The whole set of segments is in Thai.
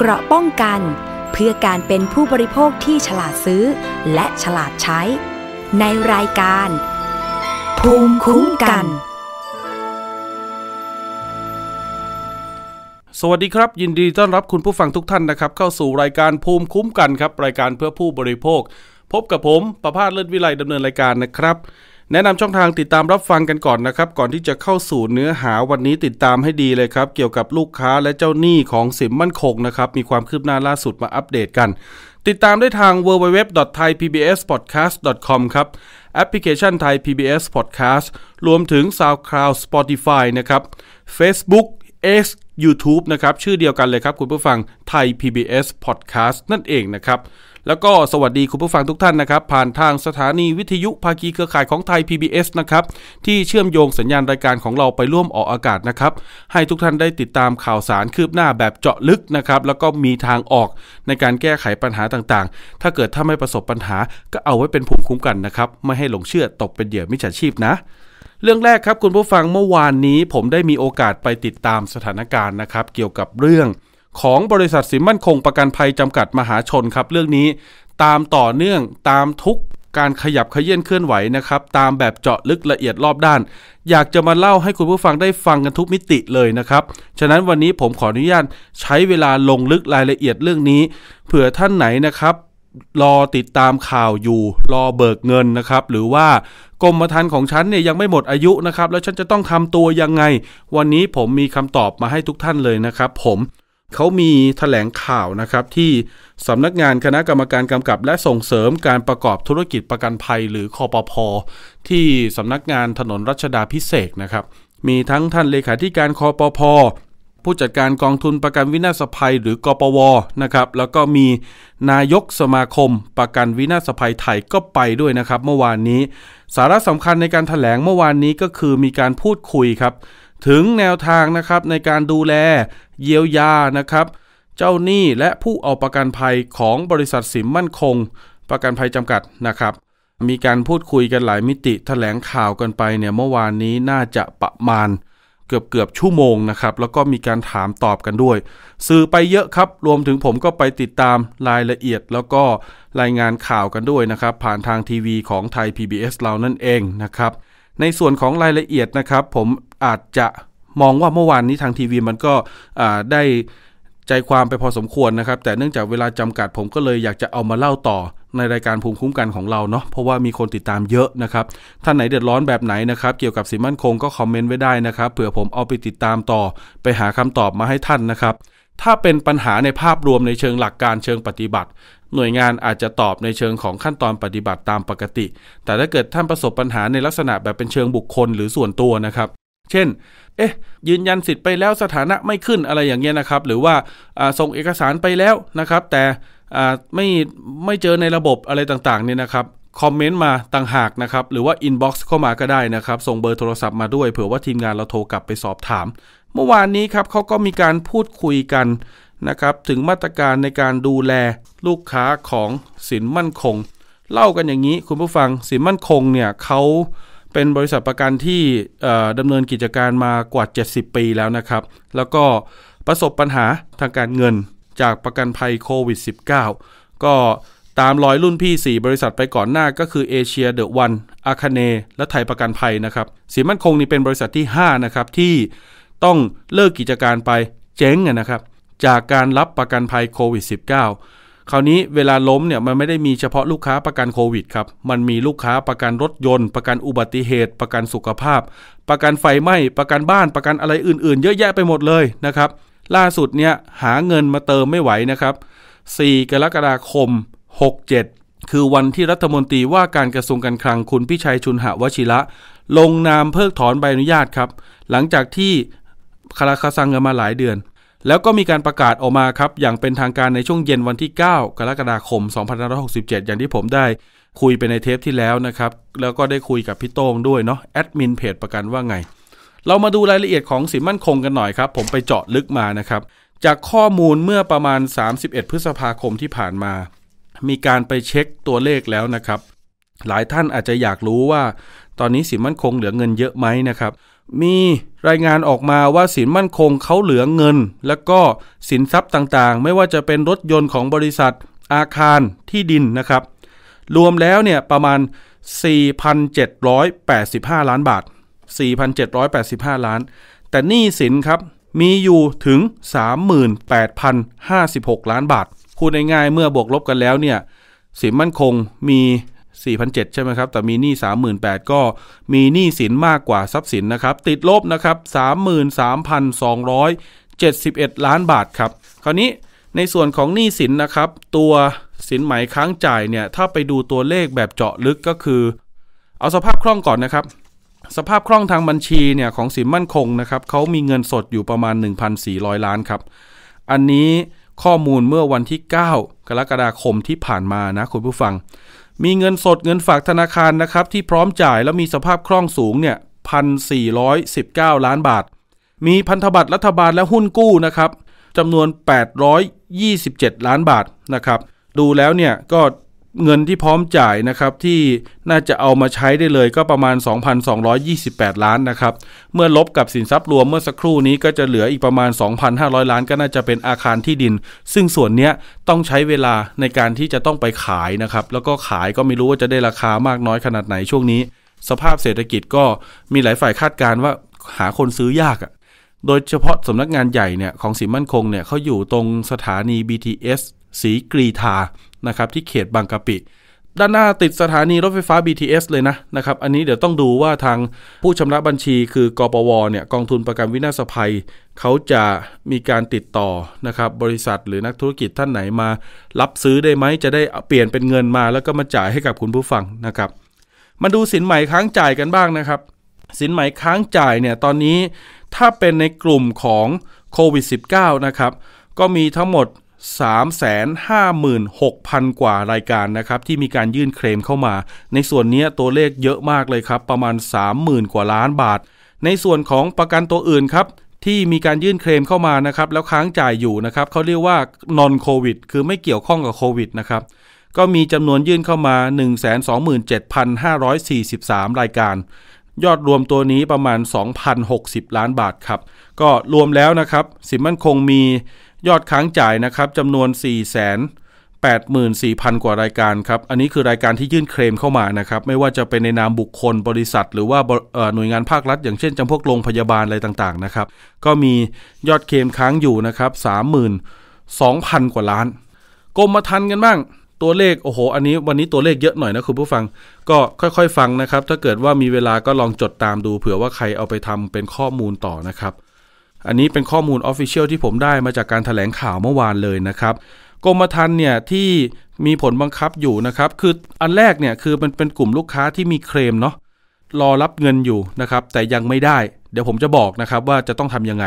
เกราะป้องกันเพื่อการเป็นผู้บริโภคที่ฉลาดซื้อ และฉลาดใช้ ในรายการ ภูมิคุ้มกัน สวัสดีครับ ยินดีต้อนรับคุณผู้ฟังทุกท่านนะครับ เข้าสู่รายการภูมิคุ้มกันครับรายการเพื่อผู้บริโภค พบกับผมประพาสเลิศวิไลดำเนินรายการนะครับแนะนำช่องทางติดตามรับฟังกันก่อนนะครับ ก่อนที่จะเข้าสู่เนื้อหาวันนี้ติดตามให้ดีเลยครับ เกี่ยวกับลูกค้าและเจ้าหนี้ของสิมมั่นคงนะครับ มีความคืบหน้าล่าสุดมาอัปเดตกัน ติดตามได้ทาง www.thaipbspodcast.com ครับแอปพลิเคชันไทย PBS Podcast รวมถึง SoundCloud Spotify นะครับ Facebook X YouTube นะครับ ชื่อเดียวกันเลยครับคุณผู้ฟังไทย PBS Podcast นั่นเองนะครับแล้วก็สวัสดีคุณผู้ฟังทุกท่านนะครับผ่านทางสถานีวิทยุภาคีเครือข่ายของไทย PBS นะครับที่เชื่อมโยงสัญญาณรายการของเราไปร่วมออกอากาศนะครับให้ทุกท่านได้ติดตามข่าวสารคืบหน้าแบบเจาะลึกนะครับแล้วก็มีทางออกในการแก้ไขปัญหาต่างๆ ถ้าเกิดถ้าไม่ประสบปัญหาก็เอาไว้เป็นภูมิคุ้มกันนะครับไม่ให้หลงเชื่อตกเป็นเหยื่อมิจฉาชีพนะ เรื่องแรกครับคุณผู้ฟังเมื่อวานนี้ ผมได้มีโอกาสไปติดตามสถานการณ์นะครับเกี่ยวกับเรื่องของบริษัทสินมั่นคงประกันภัย จำกัดมหาชนครับเรื่องนี้ ตามต่อเนื่องตามทุกการขยับขยี้นเคลื่อนไหวนะครับตามแบบเจาะลึกละเอียดรอบด้าน อยากจะมาเล่าให้คุณผู้ฟังได้ฟังกันทุกมิติเลยนะครับฉะนั้นวันนี้ผมขออนุญาตใช้เวลาลงลึกรายละเอียดเรื่องนี้เผื่อท่านไหนนะครับ รอติดตามข่าวอยู่ รอเบิกเงินนะครับ หรือว่ากรมธรรม์ของฉันเนี่ยยังไม่หมดอายุนะครับ แล้วฉันจะต้องทำตัวยังไง วันนี้ผมมีคำตอบมาให้ทุกท่านเลยนะครับ ผมเขามีถแถลงข่าวนะครับที่สำนักงานคณะกรรมการกำกับและส่งเสริมการประกอบธุรกิจประกันภัย หรือคอปพอที่สำนักงานถนนรัชดาพิเศษนะครับ มีทั้งท่านเลขาธิการคอปพอผู้จัดการกองทุนประกันวินาศภัย หรือกปวนะครับแล้วก็มีนายกสมาคม ประกันวินาศภัยไทยก็ไปด้วยนะครับเมื่อวานนี้ สาระสำคัญในการถแถลงเมื่อวานนี้ก็คือมีการพูดคุยครับถึงแนวทางนะครับในการดูแลเยียวยานะครับ เจ้าหนี้และผู้เอาประกันภัยของบริษัทสิมมั่นคง ประกันภัยจำกัดนะครับมีการพูดคุยกันหลายมิติถแถลงข่าวกันไปเนี่ยเมื่อวานนี้น่าจะประมาณ เกือบเกือบชั่วโมงนะครับแล้วก็มีการถามตอบกันด้วย สื่อไปเยอะครับรวมถึงผมก็ไปติดตามรายละเอียด แล้วก็รายงานข่าวกันด้วยนะครับผ่านทางทีวีของไทย PBS เรานั่นเองนะครับในส่วนของรายละเอียดนะครับผมอาจจะมองว่าเมื่อวานนี้ทางทีวีมันก็ได้ใจความไปพอสมควรนะครับ แต่เนื่องจากเวลาจำกัดผมก็เลยอยากจะเอามาเล่าต่อ ในรายการภูมิคุ้มกันของเราเนาะเพราะว่ามีคนติดตามเยอะนะครับท่านไหนเดือดร้อนแบบไหนนะครับเกี่ยวกับสีมั่นคงก็คอมเมนต์ไว้ได้นะครับเผื่อผมเอาไปติดตามต่อ ไปหาคำตอบมาให้ท่านนะครับ ถ้าเป็นปัญหาในภาพรวมในเชิงหลักการเชิงปฏิบัติ หน่วยงานอาจจะตอบในเชิงของขั้นตอนปฏิบัติตามปกติ แต่ถ้าเกิดท่านประสบปัญหาในลักษณะแบบเป็นเชิงบุคคลหรือส่วนตัวนะครับเช่น เอ๊ะ ยืนยันสิทธิ์ไปแล้วสถานะไม่ขึ้นอะไรอย่างเงี้ยนะครับ หรือว่าส่งเอกสารไปแล้วนะครับ แต่ไม่ไม่เจอในระบบอะไรต่างๆเนี่ยนะครับ คอมเมนต์มาต่างหากนะครับหรือว่าอินบ็อกซ์เข้ามาก็ได้นะครับ ส่งเบอร์โทรศัพท์มาด้วย เผื่อว่าทีมงานเราโทรกลับไปสอบถาม เมื่อวานนี้ครับเขาก็มีการพูดคุยกันนะครับ ถึงมาตรการในการดูแลลูกค้าของสินมั่นคง เล่ากันอย่างนี้คุณผู้ฟังสินมั่นคงเนี่ยเขาเป็นบริษัทประกันที่ดำเนินกิจการมากว่า 70 ปีแล้วนะครับ แล้วก็ประสบปัญหาทางการเงินจากประกันภัยโควิด -19 ก็ตามรอยรุ่นพี่ 4 บริษัทไปก่อนหน้าก็คือเอเชียเดอะวันอาคาเนและไทยประกันภัยนะครับ สีมั่นคงนี่เป็นบริษัทที่5นะครับที่ต้องเลิกกิจการไปเจ๊งนะครับ จากการรับประกันภัยโควิด -19 คราวนี้เวลาล้มเนี่ยมันไม่ได้มีเฉพาะลูกค้าประกันโควิดครับ มันมีลูกค้าประกันรถยนต์ ประกันอุบัติเหตุ ประกันสุขภาพ ประกันไฟไหม้ประกันบ้านประกันอะไรอื่นๆ เยอะแยะไปหมดเลยนะครับล่าสุดเนี่ยหาเงินมาเติมไม่ไหวนะครับ 4 กรกฎาคม 67 คือวันที่รัฐมนตรีว่าการกระทรวงการคลังคุณพิชัยชุนหวชิระลงนามเพิกถอนใบอนุญาตครับ หลังจากที่คาราคาซังกันมาหลายเดือนแล้วก็มีการประกาศออกมาครับอย่างเป็นทางการในช่วงเย็นวันที่ 9 กรกฎาคม 2567 อย่างที่ผมได้คุยไปในเทปที่แล้วนะครับ แล้วก็ได้คุยกับพี่โต้งด้วยเนาะแอดมินเพจประกันว่าไง เรามาดูรายละเอียดของสินมั่นคงกันหน่อยครับผมไปเจาะลึกมานะครับ จากข้อมูลเมื่อประมาณ 31 พฤษภาคมที่ผ่านมา มีการไปเช็คตัวเลขแล้วนะครับ หลายท่านอาจจะอยากรู้ว่า ตอนนี้สินมั่นคงเหลือเงินเยอะไหมนะครับมีรายงานออกมาว่าสินมั่นคงเขาเหลือเงิน และก็สินทรัพย์ต่างๆ ไม่ว่าจะเป็นรถยนต์ของบริษัทอาคารที่ดินนะครับ รวมแล้วเนี่ยประมาณ 4,785 ล้านบาท 4,785 ล้าน แต่หนี้สินครับมีอยู่ถึง 38,056 ล้านบาทพูดง่ายๆเมื่อบวกลบกันแล้วเนี่ยสินมั่นคงมี4,007ใช่ไหมครับ แต่มีหนี้ 38,000ก็มีหนี้สินมากกว่าทรัพย์สินนะครับติดลบนะครับ 33,271 ล้านบาทครับคราวนี้ในส่วนของหนี้สินนะครับตัวสินไหมค้างจ่ายเนี่ยถ้าไปดูตัวเลขแบบเจาะลึกก็คือ เอาสภาพคล่องก่อนนะครับ สภาพคล่องทางบัญชีเนี่ยของสินมั่นคงนะครับเขามีเงินสดอยู่ประมาณ 1,400 ล้านครับ อันนี้ข้อมูลเมื่อวันที่ 9 กรกฎาคมที่ผ่านมานะคุณผู้ฟังมีเงินสดเงินฝากธนาคารนะครับที่พร้อมจ่ายแล้วมีสภาพคล่องสูงเนี่ยพันสี่ร้อยสิบเก้าล้านบาท มีพันธบัตรรัฐบาลและหุ้นกู้นะครับจำนวน 827 ล้านบาทนะครับดูแล้วเนี่ยก็เงินที่พร้อมจ่ายนะครับที่น่าจะเอามาใช้ได้เลยก็ประมาณ 2,228 ล้านนะครับเมื่อลบกับสินทรัพย์รวมเมื่อสักครู่นี้ก็จะเหลืออีกประมาณ 2,500 ล้าน ก็น่าจะเป็นอาคารที่ดิน ซึ่งส่วนเนี้ยต้องใช้เวลาในการที่จะต้องไปขายนะครับแล้วก็ขายก็ไม่รู้ว่าจะได้ราคามากน้อยขนาดไหนช่วงนี้ สภาพเศรษฐกิจก็มีหลายฝ่ายคาดการณ์ว่าหาคนซื้อยากอะโดยเฉพาะสำนักงานใหญ่เนี่ยของสิมั่นคงเนี่ยเขาอยู่ตรงสถานี BTS สีกรีธานะครับที่เขตบางกะปิ ด้านหน้าติดสถานีรถไฟฟ้า BTS เลยนะนะครับ อันนี้เดี๋ยวต้องดูว่าทางผู้ชำระบัญชีคือกอปวเนี่ย กองทุนประกันวินาศภัย เขาจะมีการติดต่อนะครับ บริษัทหรือนักธุรกิจท่านไหนมารับซื้อได้ไหมจะได้เปลี่ยนเป็นเงินมา แล้วก็มาจ่ายให้กับคุณผู้ฟังนะครับ มาดูสินใหม่ค้างจ่ายกันบ้างนะครับสินใหม่ค้างจ่ายเนี่ยตอนนี้ถ้าเป็นในกลุ่มของโควิด -19 นะครับก็มีทั้งหมด356,000 กว่ารายการนะครับที่มีการยื่นเคลมเข้ามา ในส่วนนี้ตัวเลขเยอะมากเลยครับประมาณ 30,000กว่าล้านบาท ในส่วนของประกันตัวอื่นครับที่มีการยื่นเคลมเข้ามานะครับแล้วค้างจ่ายอยู่นะครับเขาเรียกว่าน non covid คือไม่เกี่ยวข้องกับโควิดนะครับก็มีจำนวนยื่นเข้ามา 127,543 รายการ ยอดรวมตัวนี้ประมาณ 2,060 ล้านบาทครับก็รวมแล้วนะครับสิมันคงมียอดค้างจ่ายนะครับจำนวน 4 8 4 0 0 0 กว่ารายการครับ อันนี้คือรายการที่ยื่นเคลมเข้ามานะครับ ไม่ว่าจะเป็นในนามบุคคลบริษัท หรือว่าหน่วยงานภาครัฐอย่างเช่นจำพวกโรงพยาบาลอะไรต่าง ๆ นะครับ ก็มียอดเคลมค้างอยู่นะครับ 32,000 กว่าล้านกรมาทันกันบ้าง ตัวเลขโอ้โห อันนี้วันนี้ตัวเลขเยอะหน่อยนะคุณผู้ฟัง ก็ค่อยๆฟังนะครับ ถ้าเกิดว่ามีเวลาก็ลองจดตามดู เผื่อว่าใครเอาไปทำเป็นข้อมูลต่อนะครับอันนี้เป็นข้อมูลออฟฟิเชียลที่ผมได้มาจากการถแถลงข่าวเมื่อวานเลยนะครับกรมธรรม์เนี่ยที่มีผลบังคับอยู่นะครับคืออันแรกเนี่ยคือมันเป็นกลุ่มลูกค้าที่มีเคลมเนาะรอรับเงินอยู่นะครับแต่ยังไม่ได้ เดี๋ยวผมจะบอกนะครับว่าจะต้องทํำยังไง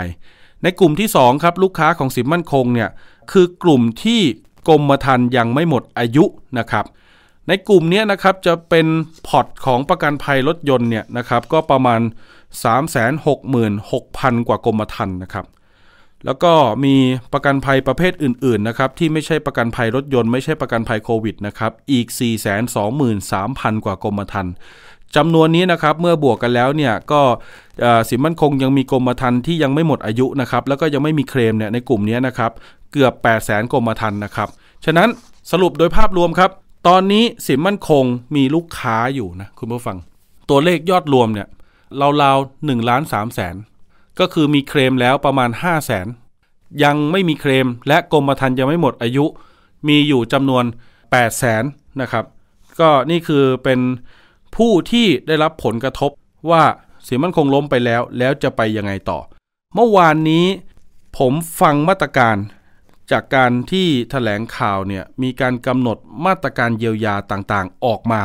ในกลุ่มที่2ครับลูกค้าของสินมั่นคงเนี่ยคือกลุ่มที่กรมธรรม์ยังไม่หมดอายุนะครับ ในกลุ่มนี้นะครับจะเป็นพอร์ต ของประกันภัยรถยนต์เนี่ยนะครับก็ประมาณ366,000 กว่ากรมธรรม์นะครับ แล้วก็มีประกันภัยประเภทอื่นๆนะครับที่ไม่ใช่ประกันภัยรถยนต์ไม่ใช่ประกันภัยโควิดนะครับอีก 423,000 กว่ากรมธรรม์จำนวนนี้นะครับเมื่อบวกกันแล้วเนี่ยก็สินมั่นคงยังมีกรมธรรม์ที่ยังไม่หมดอายุนะครับแล้วก็ยังไม่มีเคลมเนี่ยในกลุ่มนี้นะครับเกือบ8 0 0แสนกรมธรรม์นะครับฉะนั้นสรุปโดยภาพรวมครับ ตอนนี้สินมั่นคงมีลูกค้าอยู่นะคุณผู้ฟัง ตัวเลขยอดรวมเนี่ยราวๆหนึ่งล้านสามแสนก็คือมีเคลมแล้วประมาณห้าแสนยังไม่มีเคลมและกรมธรรม์ยังไม่หมดอายุ มีอยู่จำนวน 8 0 0แสนนะครับ ก็นี่คือเป็นผู้ที่ได้รับผลกระทบว่าเสียมันคงล้มไปแล้วแล้วจะไปยังไงต่อ เมื่อวานนี้ผมฟังมาตรการจากการที่ถแถลงข่าวเนี่ยมีการกำหนดมาตรการเยียวยาต่างๆออกมา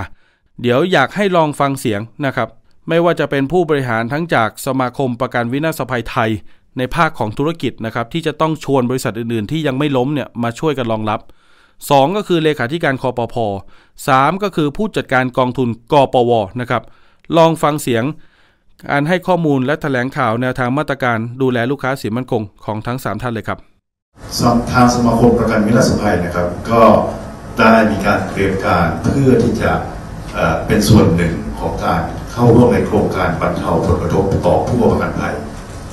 เดี๋ยวอยากให้ลองฟังเสียงนะครับไม่ว่าจะเป็นผู้บริหารทั้งจากสมาคมประกันวินาศภัยไทย ในภาคของธุรกิจนะครับที่จะต้องชวนบริษัทอื่นๆ ที่ยังไม่ล้มเนี่ยมาช่วยกันรองรับ 2 ก็คือเลขาธิการคอปพอ3ก็คือผู้จัดการกองทุนกปวนะครับลองฟังเสียง การให้ข้อมูลและแถลงข่าวแนวทางมาตรการดูแลลูกค้าสีนมั่นคงของทั้ง 3 ท่านเลยครับ ทางสมาคมประกันวินาศภัยนะครับ ก็ได้มีการเตรียมการเพื่อที่จะเป็นส่วนหนึ่งของการเข้าร่วมในโครงการบรรเทาผลกระทบต่อผู้ประกันภัย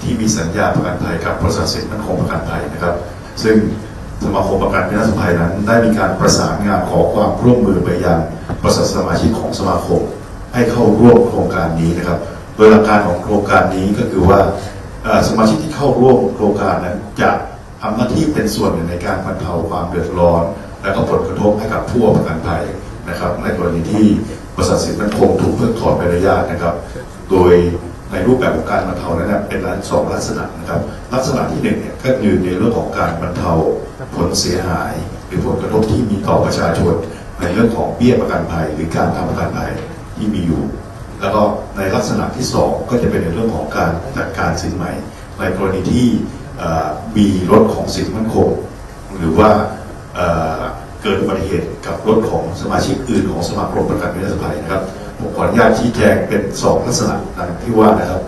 ที่มีสัญญาประกันภัยกับบริษัทสินมั่นคงประกันภัยนะครับ ซึ่งสมาคมประกันัินาศภัยนั้น ได้มีการประสานงานขอความร่วมมือไปยังบริษัทสมาชิกของสมาคม ให้เข้าร่วมโครงการนี้นะครับ โดยหลักการของโครงการนี้ก็คือว่าสมาชิกที่เข้าร่วมโครงการนั้นจะทำหน้าที่เป็นส่วนหนึ่งในการบรรเทาความเดือดร้อน และก็ผลกระทบให้กับผู้ประกันภัยนะครับ ในกรณีที่บริษัทสินมันคงถูกเพิกถอนใบอนุญาตนะครับ โดยในรูปแบบของการบรรเทานั้นเป็นสองลักษณะนะครับ ลักษณะที่หนึ่งเนี่ยก็ยืนในเรื่องของการบรรเทาผลเสียหายหรือผลกระทบที่มีต่อประชาชน ในเรื่องของเบี้ยประกันภัย หรือการทำประกันภัยที่มีอยู่ แล้วก็ในลักษณะที่สองก็จะเป็นในเรื่องของการจัดการสินใหม่ในกรณีที่มีรถของสินมั่นคงหรือว่าเกิดอุบัติเหตุกับรถของสมาชิกอื่นของสมาคมประกันวินาศภัยนะครับผมขออนุญาตชี้แจงเป็นสองลักษณะดังที่ว่านะครับ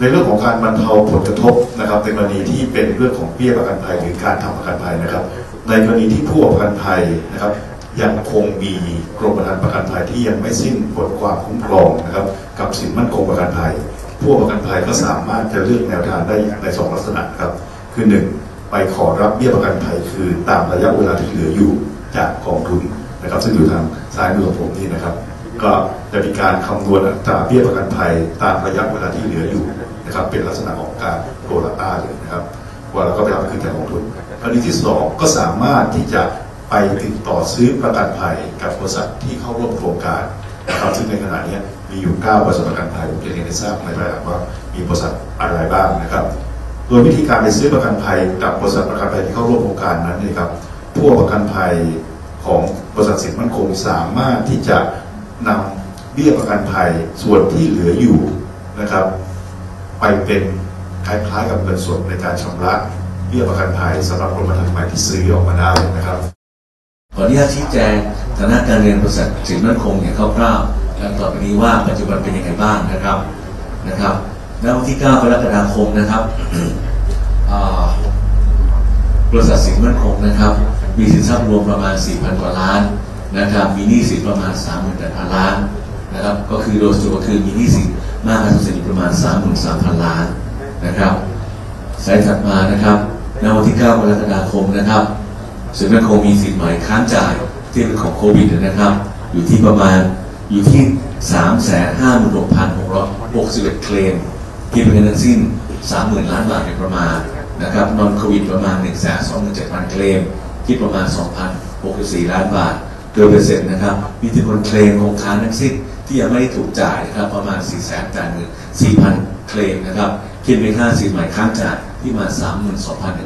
ในเรื่องของการบรรเทาผลกระทบนะครับในกรณีที่เป็นเรื่องของเบี้ยประกันภัยหรือการทำประกันภัยนะครับ ในกรณีที่ผู้ประกันภัยนะครับยังคงมีกรมธรรม์ประกันภัยที่ยังไม่สิ้นบทความคุ้มครองนะครับกับสินมั่นคงประกันภัยผู้ประกันภัยก็สามารถจะเลือกแนวทางได้อย่างใน 2 ลักษณะครับ คือ 1 ไปขอรับเบี้ยประกันภัยคือตามระยะเวลาที่เหลืออยู่จากกองทุนนะครับ ซึ่งอยู่ทางซ้ายมือของผมนี่นะครับ ก็จะมีการคำนวณอัตราเบี้ยประกันภัย ตามระยะเวลาที่เหลืออยู่นะครับเป็นลักษณะของการโกลาต้าเลยนะครับว่าเราก็ไปทำคืนจากกองทุนกรณีที่ 2 ก็สามารถที่จะไปติดต่อซื้อประกันภัย กับบริษัทที่เข้าร่วมโครงการนะครับซึ่งในขณะนี้มีอยู่9บริษัทประกันภัยผมจะเรียนให้ทราบในรายละเอียดว่ามีบริษัทอะไรบ้างนะครับโดยวิธีการไปซื้อประกันภัยกับบริษัทประกันภัยที่เข้าร่วมโครงการนั้นนะครับผู้ประกันภัยของบริษัทสินมั่นคงสามารถที่จะนำเบี้ยประกันภัยส่วนที่เหลืออยู่นะครับ ไปเป็นคล้ายๆกับเงินสดในการชำระเบี้ยประกันภัยสำหรับกรมธรรม์ใหม่ที่ซื้อออกมาได้นะครับขออนุญาตชี้แจงฐานะการเงินบริษัทสินมั่นคงอย่างคร่าวๆดังต่อไปนี้ว่าปัจจุบันเป็นยังไงบ้างนะครับนะครับณวันที่ 9กรกฎาคมนะครับบริษัทสินมั่นคงนะครับมีสินทรัพย์รวมประมาณ 4,000กว่าล้านนะครับ มีหนี้สินประมาณ38,000ล้านนะครับ ก็คือโดยสรุปก็คือมีหนี้สินมากที่ยสุดประมาณ33,000ล้านนะครับ สายถัดมานะครับในวันที่9กรกฎาคมนะครับสินแม่คงมีสินใหม่ค้างจ่ายที่เป็นของโควิดนะครับ อยู่ที่ประมาณอยู่ที่356,661เคลมคิดเป็นทั้งสิ้น30,000ล้านบาทในประมาณนะครับนอนโควิดประมาณ 1 2 7 0 0 0เคลมคิดประมาณ 2,064ล้านบาท โดยเปอร์เซ็นต์นะครับ มีที่คนเคลมของค้างทั้งสิ้นที่ยังไม่ได้ถูกจ่ายนะครับ ประมาณ 4 0 0 0 0จ่ายเงิน4,000 เคลมนะครับคิดเป็นค่าสินใหม่ค้างจ่ายที่มา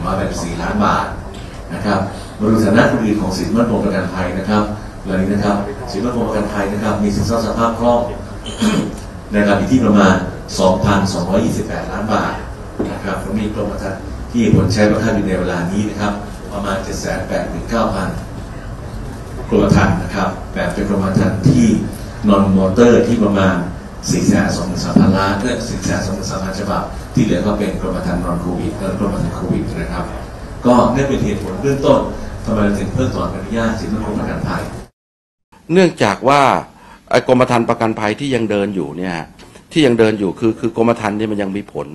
32,184 ล้านบาทนะครับบริษัทนักื่นของสินมั่นคงประกันภัยนะครับเหล่านี้นะครับ สินมั่นคงประกันภัยนะครับ มีสินทรัพย์สภาพคล่องนะครับอยู่ที่ประมาณ 2,228 ล้านบาทนะครับผมมีกรมธรรม์ที่ผลใช้ประคับอยู่ในเวลา นี้นะครับประมาณ7 8 9 0 0กรมธรรมนะครับ แบบเป็นกรมธรรันที่นอนมอเตอร์ที่ประมาณ4 2 3 0 0 0ล้านเออ4 2 3 0 0 0ฉบับที่เหลือก็เป็นกรมธรรมนอนโควิดและกรมธรรมโควิดนะครับก็เนี่เป็นเหตุผลเบื้องต้นทำไมถึงเพิต่อนอนุญาตสิทธิกรมประกันภัยเนื่องจากว่ากรมธรรม์ประกันภัยที่ยังเดินอยู่เนี่ยที่ยังเดินอยู่คือคือกรมธรรม์นี่มันยังมีผล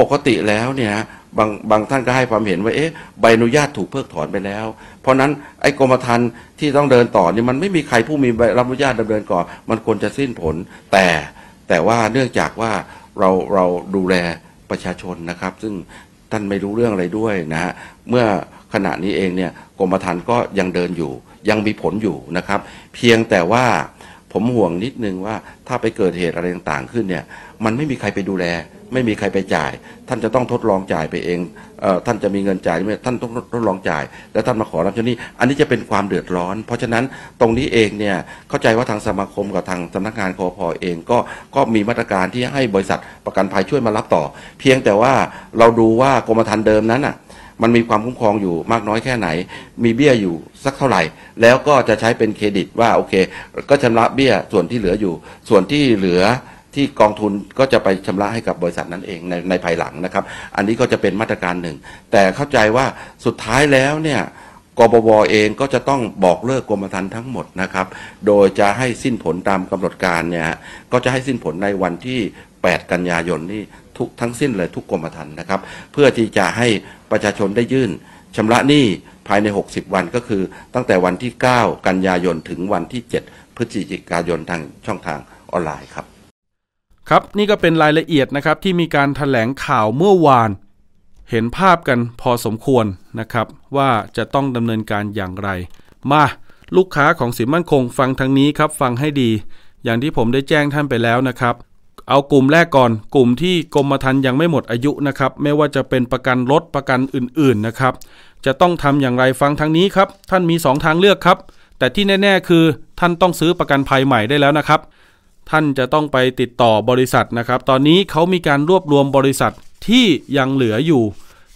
ปกติแล้วเนี่ยบางบางท่านก็ให้ความเห็นว่าเอ๊ะใบอนุญาตถูกเพิกถอนไปแล้ว เพราะนั้นไอ้กรมธรรม์ที่ต้องเดินต่อนี่มันไม่มีใครผู้มีใบรับอนุญาตดำเนินก่อนมันควรจะสิ้นผลแต่แต่ว่าเนื่องจากว่าเราเราดูแลประชาชนนะครับ ซึ่งท่านไม่รู้เรื่องอะไรด้วยนะฮะเมื่อขณะนี้เองเนี่ยกรมธรรม์ก็ยังเดินอยู่ยังมีผลอยู่นะครับ เพียงแต่ว่าผมห่วงนิดนึงว่าถ้าไปเกิดเหตุอะไรต่างๆขึ้นเนี่ยมันไม่มีใครไปดูแลไม่มีใครไปจ่าย ท่านจะต้องทดลองจ่ายไปเองเออท่านจะมีเงินจ่ายหมท่านต้องทดลองจ่าย แล้วท่านมาขอรับชนนี้ อันนี้จะเป็นความเดือดร้อน เพราะฉะนั้นตรงนี้เองเนี่ยเข้าใจว่าทางสมาคมกับทางสำนักงานคอพอเองก็ก็มีมาตรการที่ให้บริษัทประกันภัยช่วยมารับต่อ เพียงแต่ว่าเราดูว่ากรมธรรม์เดิมนั้นอ่ะมันมีความคุ้มครองอยู่มากน้อยแค่ไหน มีเบี้ยอยู่สักเท่าไหร่ แล้วก็จะใช้เป็นเครดิตว่าโอเค ก็ชำระเบี้ยส่วนที่เหลืออยู่ ส่วนที่เหลือที่กองทุนก็จะไปชำระให้กับบริษัทนั้นเองในในภายหลังนะครับ อันนี้ก็จะเป็นมาตรการหนึ่ง แต่เข้าใจว่าสุดท้ายแล้วเนี่ย กบวเองก็จะต้องบอกเลิกกรมธรรม์ทั้งหมดนะครับ โดยจะให้สิ้นผลตามกำหนดการเนี่ยก็จะให้สิ้นผลในวันที่ 8 กันยายนนี่ทุกทั้งสิ้นเลยทุกกรมธรรม์นะครับ เพื่อที่จะให้ประชาชนได้ยื่น ชำระหนี้ภายใน 60 วันก็คือตั้งแต่วันที่ 9 กันยายนถึงวันที่ 7 พฤศจิกายนทางช่องทางออนไลน์ครับครับนี่ก็เป็นรายละเอียดนะครับ ที่มีการถแถลงข่าวเมื่อวาน เห็นภาพกันพอสมควรนะครับ ว่าจะต้องดำเนินการอย่างไร มา ลูกค้าของสินมั่นคง ฟังทางนี้ครับฟังให้ดี อย่างที่ผมได้แจ้งท่านไปแล้วนะครับ เอากลุ่มแรกก่อน กลุ่มที่กรมธรรม์ยังไม่หมดอายุนะครับ ไม่ว่าจะเป็นประกันรถ ประกันอื่นๆนะครับ จะต้องทำอย่างไรฟังทางนี้ครับท่านมี 2ทางเลือกครับแต่ที่แน่ๆคือ ท่านต้องซื้อประกันภัยใหม่ได้แล้วนะครับท่านจะต้องไปติดต่อบริษัทนะครับ ตอนนี้เขามีการรวบรวมบริษัทที่ยังเหลืออยู่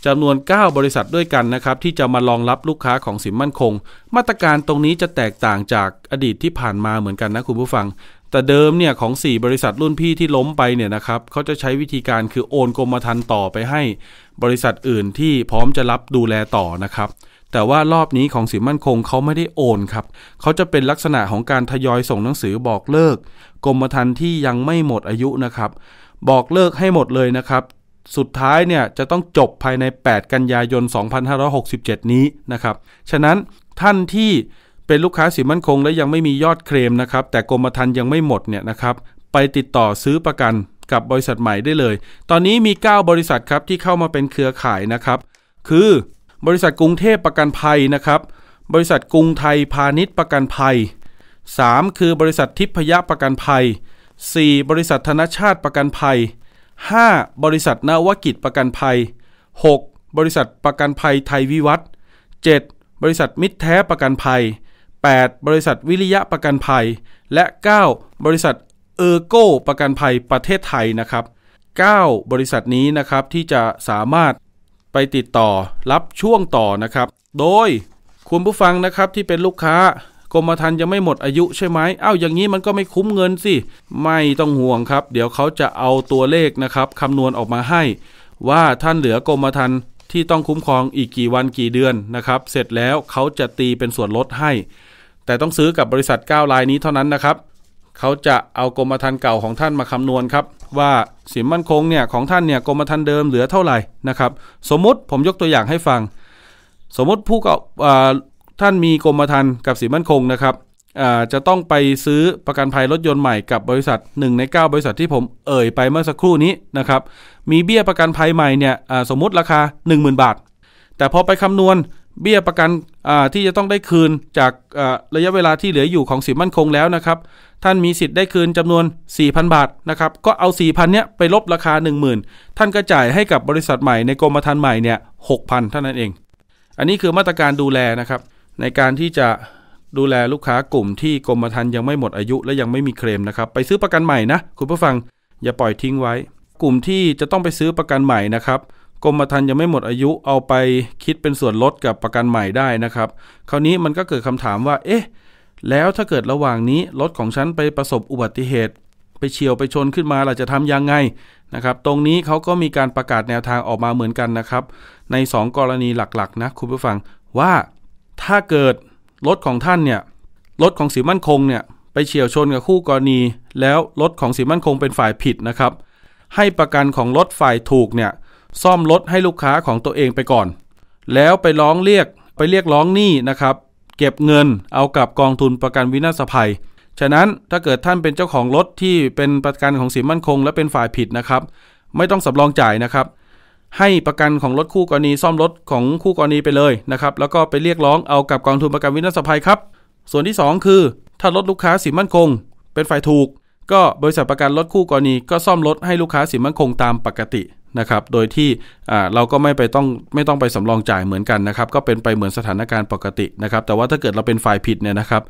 จำนวน 9 บริษัทด้วยกันนะครับ ที่จะมารองรับลูกค้าของสินมั่นคง มาตรการตรงนี้จะแตกต่างจากอดีตที่ผ่านมาเหมือนกันนะคุณผู้ฟัง แต่เดิมเนี่ยของ 4 บริษัทรุ่นพี่ที่ล้มไปเนี่ยนะครับ เขาจะใช้วิธีการคือโอนกรมธรรม์ต่อไปให้ บริษัทอื่นที่พร้อมจะรับดูแลต่อนะครับ แต่ว่ารอบนี้ของสินมั่นคงเขาไม่ได้โอนครับ เขาจะเป็นลักษณะของการทยอยส่งหนังสือบอกเลิกกรมธรรม์ที่ยังไม่หมดอายุนะครับบอกเลิกให้หมดเลยนะครับ สุดท้ายเนี่ยจะต้องจบภายใน 8 กันยายน 2567 นี้นะครับฉะนั้นท่านที่เป็นลูกค้าสินมั่นคงและยังไม่มียอดเคลมนะครับแต่กรมธรรม์ยังไม่หมดเนี่ยนะครับไปติดต่อซื้อประกันกับบริษัทใหม่ได้เลยตอนนี้มี 9 บริษัทครับที่เข้ามาเป็นเครือข่ายนะครับ คือบริษัทกรุงเทพประกันภัยนะครับบริษัทกรุงไทยพาณิชย์ประกันภัย 3. คือบริษัททิพยประกันภัย 4. บริษัทธนชาติประกันภัย 5. บริษัทนวกิจประกันภัย 6. บริษัทประกันภัยไทยวิวัฒน์ 7. บริษัทมิตรแท้ประกันภัย 8. บริษัทวิริยะประกันภัย และ 9. บริษัทเออโก้ ประกันภัยประเทศไทยนะครับ9บริษัทนี้นะครับที่จะสามารถไปติดต่อรับช่วงต่อนะครับ โดยคุณผู้ฟังนะครับที่เป็นลูกค้ากรมธรรม์ยังไม่หมดอายุใช่ไหมเอ้าอย่างนี้มันก็ไม่คุ้มเงินสิ ไม่ต้องห่วงครับ เดี๋ยวเขาจะเอาตัวเลขนะครับคำนวณออกมาให้ ว่าท่านเหลือกรมธรรม์ที่ต้องคุ้มครองอีกกี่วันกี่เดือนนะครับ เสร็จแล้วเขาจะตีเป็นส่วนลดให้ แต่ต้องซื้อกับบริษัท9ลายนี้เท่านั้นนะครับ เขาจะเอากรมธรรม์เก่าของท่านมาคำนวณครับว่าสินมั่นคงเนี่ยของท่านเนี่ยกรมธรรม์เดิมเหลือเท่าไหร่นะครับ สมมติผมยกตัวอย่างให้ฟัง สมมติผู้กท่านมีกรมธรรม์กับสีมั่นคงนะครับจะต้องไปซื้อประกันภัยรถยนต์ใหม่กับบริษัท1ใน 9 บริษัทที่ผมเอ่ยไปเมื่อสักครู่นี้นะครับ มีเบี้ยประกันภัยใหม่เนี่ยสมมติราคา 10,000 บาท แต่พอไปคำนวณเบี้ยประกันที่จะต้องได้คืนจากระยะเวลาที่เหลืออยู่ของสินมั่นคงแล้วนะครับ ท่านมีสิทธิ์ได้คืนจำนวน4,000 บาทนะครับ ก็เอา4,000เนี้ยไปลบราคา10,000 ท่านก็จ่ายให้กับบริษัทใหม่ในกรมธรรม์ใหม่เนี่ยหกพันเท่านั้นเอง อันนี้คือมาตรการดูแลนะครับในการที่จะดูแลลูกค้ากลุ่มที่กรมธรรม์ยังไม่หมดอายุและยังไม่มีเคลมนะครับ ไปซื้อประกันใหม่นะคุณผู้ฟังอย่าปล่อยทิ้งไว้ กลุ่มที่จะต้องไปซื้อประกันใหม่นะครับกรมธรรม์ยังไม่หมดอายุเอาไปคิดเป็นส่วนลดกับประกันใหม่ได้นะครับ คราวนี้มันก็เกิดคำถามว่าเอ๊ะแล้วถ้าเกิดระหว่างนี้รถของฉันไปประสบอุบัติเหตุ ไปเฉียวไปชนขึ้นมาเราจะทํำยังไงนะครับ ตรงนี้เขาก็มีการประกาศแนวทางออกมาเหมือนกันนะครับ ใน 2 กรณีหลัก ๆ นะ คุณผู้ฟังว่าถ้าเกิดรถของท่านเนี่ยรถของสีมั่นคงเนี่ยไปเฉียวชนกับคู่กรณี แล้วรถของสีมั่นคงเป็นฝ่ายผิดนะครับ ให้ประกันของรถฝ่ายถูกเนี่ยซ่อมรถให้ลูกค้าของตัวเองไปก่อน แล้วไปร้องเรียกไปเรียกร้องหนี้นะครับ เก็บเงินเอากับกองทุนประกันวินาศภัย ฉะนั้นถ้าเกิดท่านเป็นเจ้าของรถที่เป็นประกันของสีมั่นคงและเป็นฝ่ายผิดนะครับ ไม่ต้องสำรองจ่ายนะครับให้ประกันของรถคู่กรณีซ่อมรถของคู่กรณีไปเลยนะครับแล้วก็ไปเรียกร้องเอากับกองทุนประกันวินาศภัยครับ ส่วนที่ 2 คือ ถ้ารถลูกค้าสินมั่นคง เป็นฝ่ายถูก ก็บริษัทประกันรถคู่กรณีก็ซ่อมรถให้ลูกค้าสินมั่นคงตามปกตินะครับโดยที่เราก็ไม่ไปต้องไม่ต้องไปสำรองจ่ายเหมือนกันนะครับก็เป็นไปเหมือนสถานการณ์ปกตินะครับ แต่ว่าถ้าเกิดเราเป็นฝ่ายผิดเนี่ยนะครับ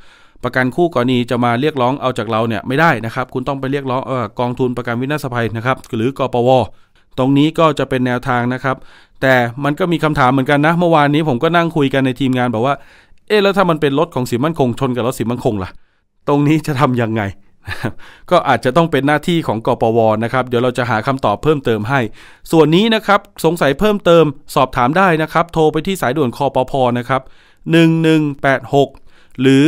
ประกันคู่กรณีจะมาเรียกร้องเอาจากเราเนี่ยไม่ได้นะครับ คุณต้องไปเรียกร้องกองทุนประกันวินาศภัยนะครับหรือกปวตรงนี้ก็จะเป็นแนวทางนะครับ แต่มันก็มีคำถามเหมือนกันนะ เมื่อวานนี้ผมก็นั่งคุยกันในทีมงานบอกว่าเอ๊แล้วถ้ามันเป็นรถของสิมันคง ชนกับรถสิมันคงล่ะตรงนี้จะทํำยังไง ก็อาจจะต้องเป็นหน้าที่ของกปวนะครับเดี๋ยวเราจะหาคำตอบเพิ่มเติมให้ ส่วนนี้นะครับ สงสัยเพิ่มเติมสอบถามได้นะครับโทรไปที่สายด่วนคอปพนะครับ1186 หรือ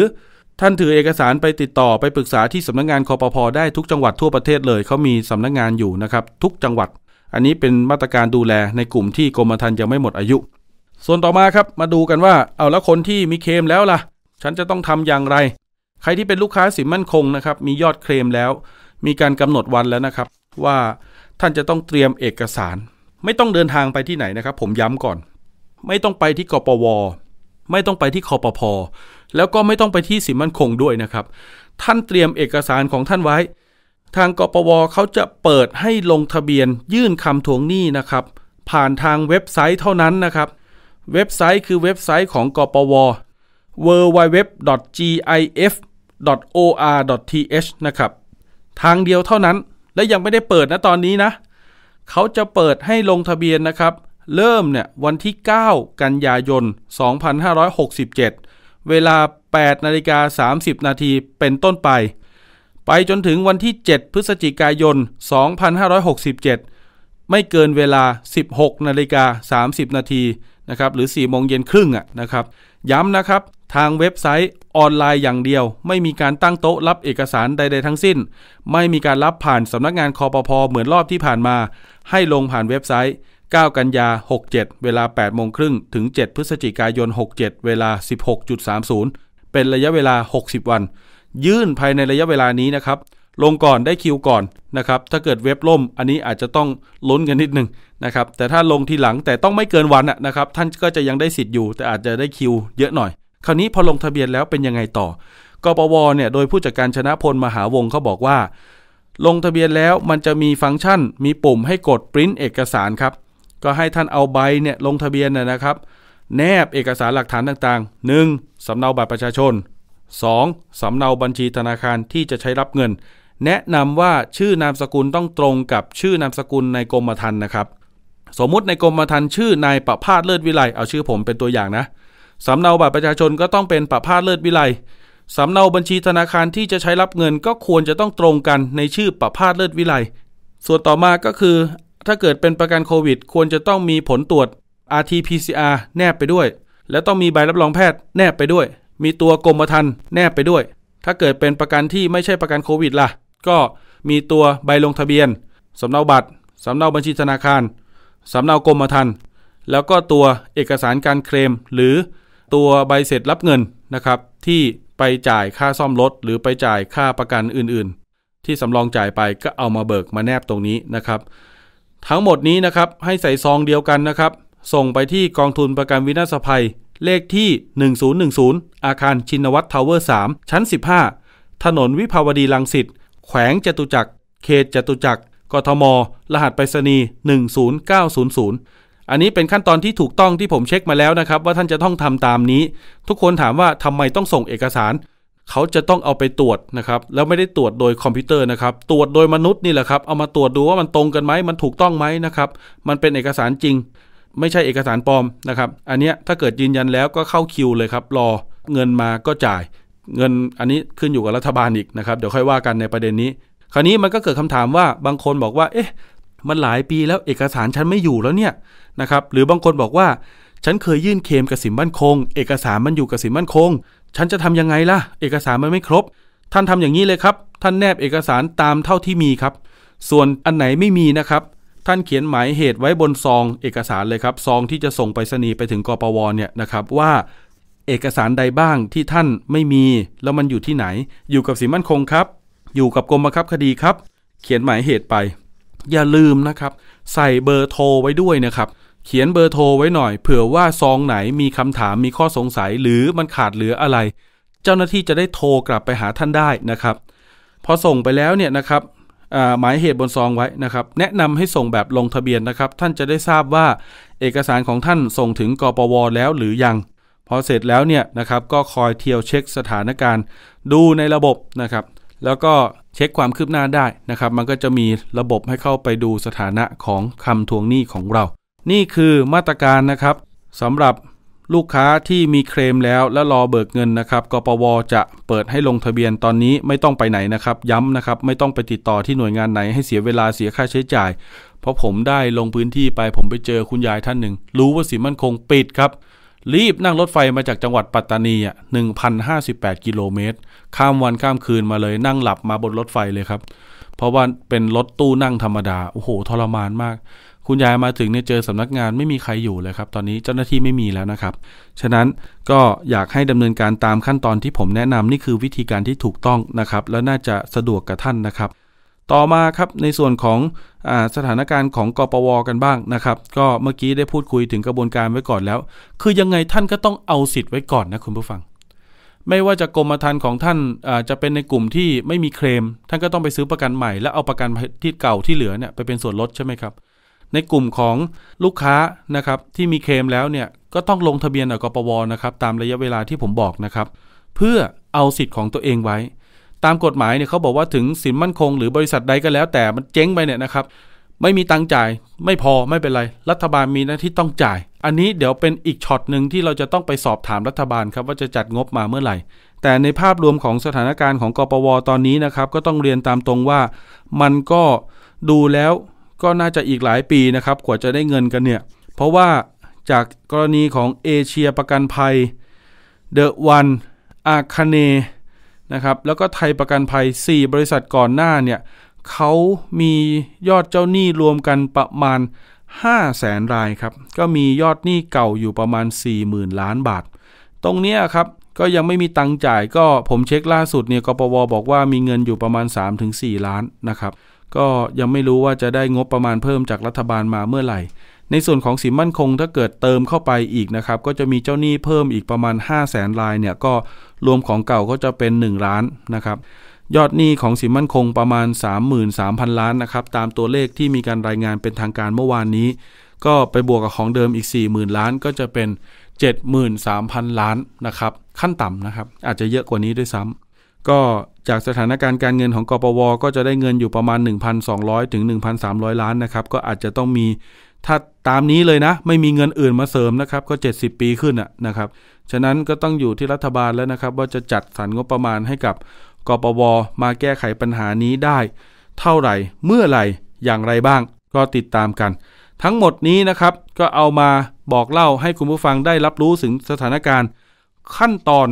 ท่านถือเอกสารไปติดต่อไปปรึกษาที่สำนักงงานคอปพอได้ทุกจังหวัดทั่วประเทศเลยเขามีสำนักงงานอยู่นะครับทุกจังหวัดอันนี้เป็นมาตรการดูแลในกลุ่มที่กรมธรรม์ยังไม่หมดอายุ ส่วนต่อมาครับมาดูกันว่าเอาแล้วคนที่มีเคลมแล้วล่ะ ฉันจะต้องทำอย่างไร ใครที่เป็นลูกค้าสินมั่นคงนะครับมียอดเคลมแล้ว มีการกำหนดวันแล้วนะครับ ว่าท่านจะต้องเตรียมเอกสาร ไม่ต้องเดินทางไปที่ไหนนะครับ ผมย้ำก่อน ไม่ต้องไปที่กปวไม่ต้องไปที่คอปพอแล้วก็ไม่ต้องไปที่สินมั่นคงด้วยนะครับ ท่านเตรียมเอกสารของท่านไว้ทางกปวเขาจะเปิดให้ลงทะเบียนยื่นคำทวงหนี้นะครับ ผ่านทางเว็บไซต์เท่านั้นนะครับเว็บไซต์คือเว็บไซต์ของกปว www.gif.or.th นะครับทางเดียวเท่านั้นและยังไม่ได้เปิดนะตอนนี้นะเขาจะเปิดให้ลงทะเบียนนะครับ เริ่มเนี่ยวันที่ 9 กันยายน 2567 เวลา8นาฬิกา30 นาทีเป็นต้นไปไปจนถึงวันที่ 7 พฤศจิกายน 2567 ไม่เกินเวลา 16นาฬิกา30นาทีนะครับหรือ 4 โมงเย็นครึ่งอ่ะนะครับย้ำนะครับทางเว็บไซต์ออนไลน์อย่างเดียว ไม่มีการตั้งโต๊ะรับเอกสารใดๆทั้งสิ้น ไม่มีการรับผ่านสำนักงานคอปพอเหมือนรอบที่ผ่านมา ให้ลงผ่านเว็บไซต์ 9 กันยา 67 เวลา8โมงครึ่งถึง 7 พฤศจิกายน 67 เวลา 16.30 เป็นระยะเวลา 60 วันยื่นภายในระยะเวลานี้นะครับ ลงก่อนได้คิวก่อนนะครับ ถ้าเกิดเว็บล่ม อันนี้อาจจะต้องลุ้นกันนิดนึงนะครับ แต่ถ้าลงทีหลังแต่ต้องไม่เกินวันนะครับท่านก็จะยังได้สิทธิ์อยู่ แต่อาจจะได้คิวเยอะหน่อย คราวนี้พอลงทะเบียนแล้วเป็นยังไงต่อ กปวเนี่ยโดยผู้จัดการชนะพลมหาวงเขาบอกว่า ลงทะเบียนแล้วมันจะมีฟังก์ชัน มีปุ่มให้กดปริ้นเอกสารครับก็ให้ท่านเอาใบเนี่ยลงทะเบียนนะครับแนบเอกสารหลักฐานต่างๆ 1. สำเนาบัตรประชาชน 2. สำเนาบัญชีธนาคารที่จะใช้รับเงิน แนะนำว่าชื่อนามสกุลต้องตรงกับชื่อนามสกุลในกรมธรรม์นะครับ สมมุติในกรมธรรม์ชื่อนายประพาสเลิศวิไลเอาชื่อผมเป็นตัวอย่างนะสำเนาบัตรประชาชนก็ต้องเป็นประพาสเลิศวิไลสำเนาบัญชีธนาคารที่จะใช้รับเงินก็ควรจะต้องตรงกันในชื่อประพาสเลิศวิไลส่วนต่อมาก็คือถ้าเกิดเป็นประกันโควิดควรจะต้องมีผลตรวจ RT-PCR แนบไปด้วย และต้องมีใบรับรองแพทย์แนบไปด้วยมีตัวกรมธรรม์แนบไปด้วย ถ้าเกิดเป็นประกันที่ไม่ใช่ประกันโควิด ล่ะ ก็มีตัวใบลงทะเบียนสำเนาบัตรสำเนาบัญชีธนาคารสำเนากรมธรรม์แล้วก็ตัวเอกสารการเคลมหรือตัวใบเสร็จรับเงินนะครับ ที่ไปจ่ายค่าซ่อมรถหรือไปจ่ายค่าประกันอื่นๆ ที่สำรองจ่ายไปก็เอามาเบิกมาแนบตรงนี้นะครับ ทั้งหมดนี้นะครับให้ใส่ซองเดียวกันนะครับส่งไปที่กองทุนประกันวินาศภัยเลขที่ 1010 อาคารชินวัตรทาวเวอร์ 3 ชั้น 15 ถนนวิภาวดีลังสิต แขวงจตุจักร เขตจตุจักร กทม รหัสไปรษณีย์10900 อันนี้เป็นขั้นตอนที่ถูกต้องที่ผมเช็คมาแล้วนะครับว่าท่านจะต้องทำตามนี้ ทุกคนถามว่าทำไมต้องส่งเอกสาร เขาจะต้องเอาไปตรวจนะครับแล้วไม่ได้ตรวจโดยคอมพิวเตอร์นะครับตรวจโดยมนุษย์นี่แหละครับเอามาตรวจดูว่ามันตรงกันไหมมันถูกต้องไหมนะครับมันเป็นเอกสารจริงไม่ใช่เอกสารปลอมนะครับ อันนี้ถ้าเกิดยืนยันแล้วก็เข้าคิวเลยครับรอเงินมาก็จ่าย เงินอันนี้ขึ้นอยู่กับรัฐบาลอีกนะครับเดี๋ยวค่อยว่ากันในประเด็นนี้ คราวนี้มันก็เกิดคำถามว่าบางคนบอกว่า เอ๊ะ มันหลายปีแล้วเอกสารฉันไม่อยู่แล้วเนี่ยนะครับ หรือบางคนบอกว่า ฉันเคยยื่นเคมกับสินบ้านคง เอกสารมันอยู่กับสินบ้านคง ฉันจะทำยังไงล่ะ เอกสารมันไม่ครบ ท่านทำอย่างนี้เลยครับ ท่านแนบเอกสารตามเท่าที่มีครับ ส่วนอันไหนไม่มีนะครับท่านเขียนหมายเหตุไว้บนซองเอกสารเลยครับซองที่จะส่งไปรษณีย์ไปถึงกปวเนี่ยนะครับว่าเอกสารใดบ้างที่ท่านไม่มีแล้วมันอยู่ที่ไหน อยู่กับสิมั่นคงครับ อยู่กับกรมบังคับคดีครับ เขียนหมายเหตุไป อย่าลืมนะครับ ใส่เบอร์โทรไว้ด้วยนะครับ เขียนเบอร์โทรไว้หน่อย เผื่อว่าซองไหนมีคำถามมีข้อสงสัยหรือมันขาดเหลืออะไร เจ้าหน้าที่จะได้โทรกลับไปหาท่านได้นะครับพอส่งไปแล้วเนี่ยนะครับหมายเหตุบนซองไว้นะครับแนะนำให้ส่งแบบลงทะเบียนนะครับ ท่านจะได้ทราบว่าเอกสารของท่านส่งถึงกปวแล้วหรือยัง พอเสร็จแล้วเนี่ยนะครับก็คอยเที่ยวเช็คสถานการณ์ ดูในระบบนะครับ แล้วก็เช็คความคืบหน้าได้นะครับมันก็จะมีระบบให้เข้าไปดูสถานะของคำทวงหนี้ของเรา นี่คือมาตรการนะครับสำหรับลูกค้าที่มีเคลมแล้วและรอเบิกเงินนะครับ กปวจะเปิดให้ลงทะเบียนตอนนี้ไม่ต้องไปไหนนะครับ ย้ำนะครับไม่ต้องไปติดต่อที่หน่วยงานไหนให้เสียเวลาเสียค่าใช้จ่าย เพราะผมได้ลงพื้นที่ไปผมไปเจอคุณยายท่านหนึ่ง รู้ว่าสิมันคงปิดครับรีบนั่งรถไฟมาจากจังหวัดปัตตานีอ่ะบแปดกิโลเมตร ข้ามวันข้ามคืนมาเลยนั่งหลับมาบนรถไฟเลยครับ เพราะว่าเป็นรถตู้นั่งธรรมดาโอ้โหทรมานมากคุณยายมาถึงเนี่ยเจอสำนักงานไม่มีใครอยู่เลยครับ ตอนนี้เจ้าหน้าที่ไม่มีแล้วนะครับ ฉะนั้นก็อยากให้ดำเนินการตามขั้นตอนที่ผมแนะนำนี่คือวิธีการที่ถูกต้องนะครับและน่าจะสะดวกกับท่านนะครับ ต่อมาครับในส่วนของอสถานการณ์ของกปวกันบ้างนะครับ ก็เมื่อกี้ได้พูดคุยถึงกระบวนการไว้ก่อนแล้ว คือยังไงท่านก็ต้องเอาสิทธิ์ไว้ก่อนนะคุณผู้ฟัง ไม่ว่าจะกรมธรรม์ของท่านจะเป็นในกลุ่มที่ไม่มีเคลมท่านก็ต้องไปซื้อประกันใหม่ แล้วเอาประกันที่เก่าที่เหลือเนี่ยไปเป็นส่วนลดใช่ไหมครับในกลุ่มของลูกค้านะครับที่มีเคลมแล้วเนี่ยก็ต้องลงทะเบียนกับกปวนะครับตามระยะเวลาที่ผมบอกนะครับ เพื่อเอาสิทธิ์ของตัวเองไว้ ตามกฎหมายเนี่ยเขาบอกว่าถึงสินมั่นคงหรือบริษัทใดก็แล้ว แต่มันเจ๊งไปเนี่ยนะครับ ไม่มีตังจ่ายไม่พอไม่เป็นไร รัฐบาลมีหน้าที่ต้องจ่าย อันนี้เดี๋ยวเป็นอีกช็อตหนึ่งที่เราจะต้องไปสอบถามรัฐบาลครับว่าจะจัดงบมาเมื่อไหร่ แต่ในภาพรวมของสถานการณ์ของกปว ตอนนี้นะครับก็ต้องเรียนตามตรงว่ามันก็ดูแล้วก็น่าจะอีกหลายปีนะครับกว่าจะได้เงินกันเนี่ยเพราะว่าจากกรณีของเอเชียประกันภัยเดอะวันอาคาเนนะครับแล้วก็ไทยประกันภัย 4 บริษัทก่อนหน้าเนี่ยเขามียอดเจ้าหนี้รวมกันประมาณ 5 0 0แสนรายครับก็มียอดหนี้เก่าอยู่ประมาณ 40,000 ล้านบาท ตรงนี้ครับก็ยังไม่มีตังจ่าย ก็ผมเช็คล่าสุดเนี่ยกปวบอกว่ามีเงินอยู่ประมาณ 3-4 ล้านนะครับก็ยังไม่รู้ว่าจะได้งบประมาณเพิ่มจากรัฐบาลมาเมื่อไหร่ ในส่วนของสินมั่นคงถ้าเกิดเติมเข้าไปอีกนะครับก็จะมีเจ้าหนี้เพิ่มอีกประมาณ 5 0 0แสนรายเนี่ยก็รวมของเก่าก็จะเป็น 1 ล้านนะครับยอดหนี้ของสินมั่นคงประมาณ 33,000 ล้านนะครับตามตัวเลขที่มีการรายงานเป็นทางการเมื่อวานนี้ ก็ไปบวกกับของเดิมอีก 40,000 ล้านก็จะเป็น 73,000 ล้านนะครับขั้นต่ำนะครับอาจจะเยอะกว่านี้ด้วยซ้ก็จากสถานการณ์การเงินของกปวก็จะได้เงินอยู่ประมาณ 1,200 ถึง 1,300 ล้านนะครับ ก็อาจจะต้องมี ถ้าตามนี้เลยนะ ไม่มีเงินอื่นมาเสริมนะครับ ก็ 70 ปีขึ้นะนะครับ ฉะนั้นก็ต้องอยู่ที่รัฐบาลแล้วนะครับว่าจะจัดสรรงบประมาณให้กับกปว มาแก้ไขปัญหานี้ได้ เท่าไหร่เมื่อไหร่อย่างไรบ้างก็ติดตามกัน ทั้งหมดนี้นะครับก็เอามาบอกเล่าให้คุณผู้ฟังได้รับรู้ถึงสถานการณ์ขั้นตอน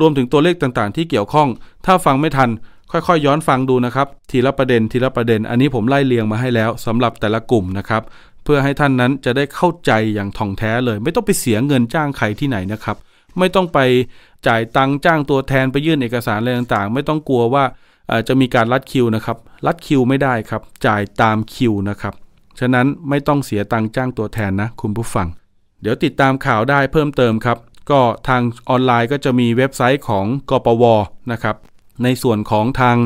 รวมถึงตัวเลขต่างๆ ที่เกี่ยวข้อง ถ้าฟังไม่ทัน ค่อยๆ ย้อนฟังดูนะครับ ทีละประเด็น ทีละประเด็น อันนี้ผมไล่เรียงมาให้แล้วสำหรับแต่ละกลุ่มนะครับ เพื่อให้ท่านนั้นจะได้เข้าใจอย่างท่องแท้เลย ไม่ต้องไปเสียเงินจ้างใครที่ไหนนะครับ ไม่ต้องไปจ่ายตังจ้างตัวแทนไปยื่นเอกสารอะไรต่างๆ ไม่ต้องกลัวว่าจะมีการรัดคิวนะครับ รัดคิวไม่ได้ครับ จ่ายตามคิวนะครับ ฉะนั้นไม่ต้องเสียตังจ้างตัวแทนนะคุณผู้ฟัง เดี๋ยวติดตามข่าวได้เพิ่มเติมครับก็ทางออนไลน์ก็จะมีเว็บไซต์ของกปวนะครับในส่วนของทาง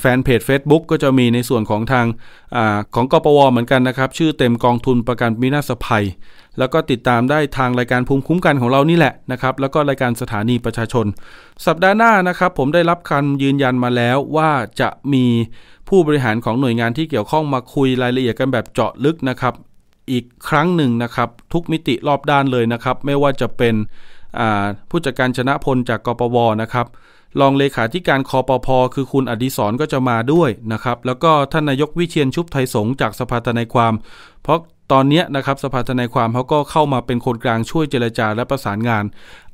แฟนเพจ Facebook ก็จะมีในส่วนของทางอของกปวเหมือนกันนะครับ ชื่อเต็มกองทุนประกันมินาสภัยแล้วก็ติดตามได้ทางรายการภูมิคุ้มกันของเรานี่แหละนะครับ แล้วก็รายการสถานีประชาชน สัปดาห์หน้านะครับ ผมได้รับคำยืนยันมาแล้วว่าจะมีผู้บริหารของหน่วยงานที่เกี่ยวข้องมาคุยรายละเอียดกันแบบเจาะลึกนะครับอีกครั้งหนึ่งนะครับทุกมิติรอบด้านเลยนะครับ ไม่ว่าจะเป็นผู้จัดการชนะพลจากกปวนะครับรองเลขาธิการคอปพอคือคุณอดิศรก็จะมาด้วยนะครับ แล้วก็ท่านนายกวิเชียนชุบไทยสงจากสภาทนายความ เพราะตอนนี้นะครับสภาทนายความเขาก็เข้ามาเป็นคนกลางช่วยเจรจาและประสานงาน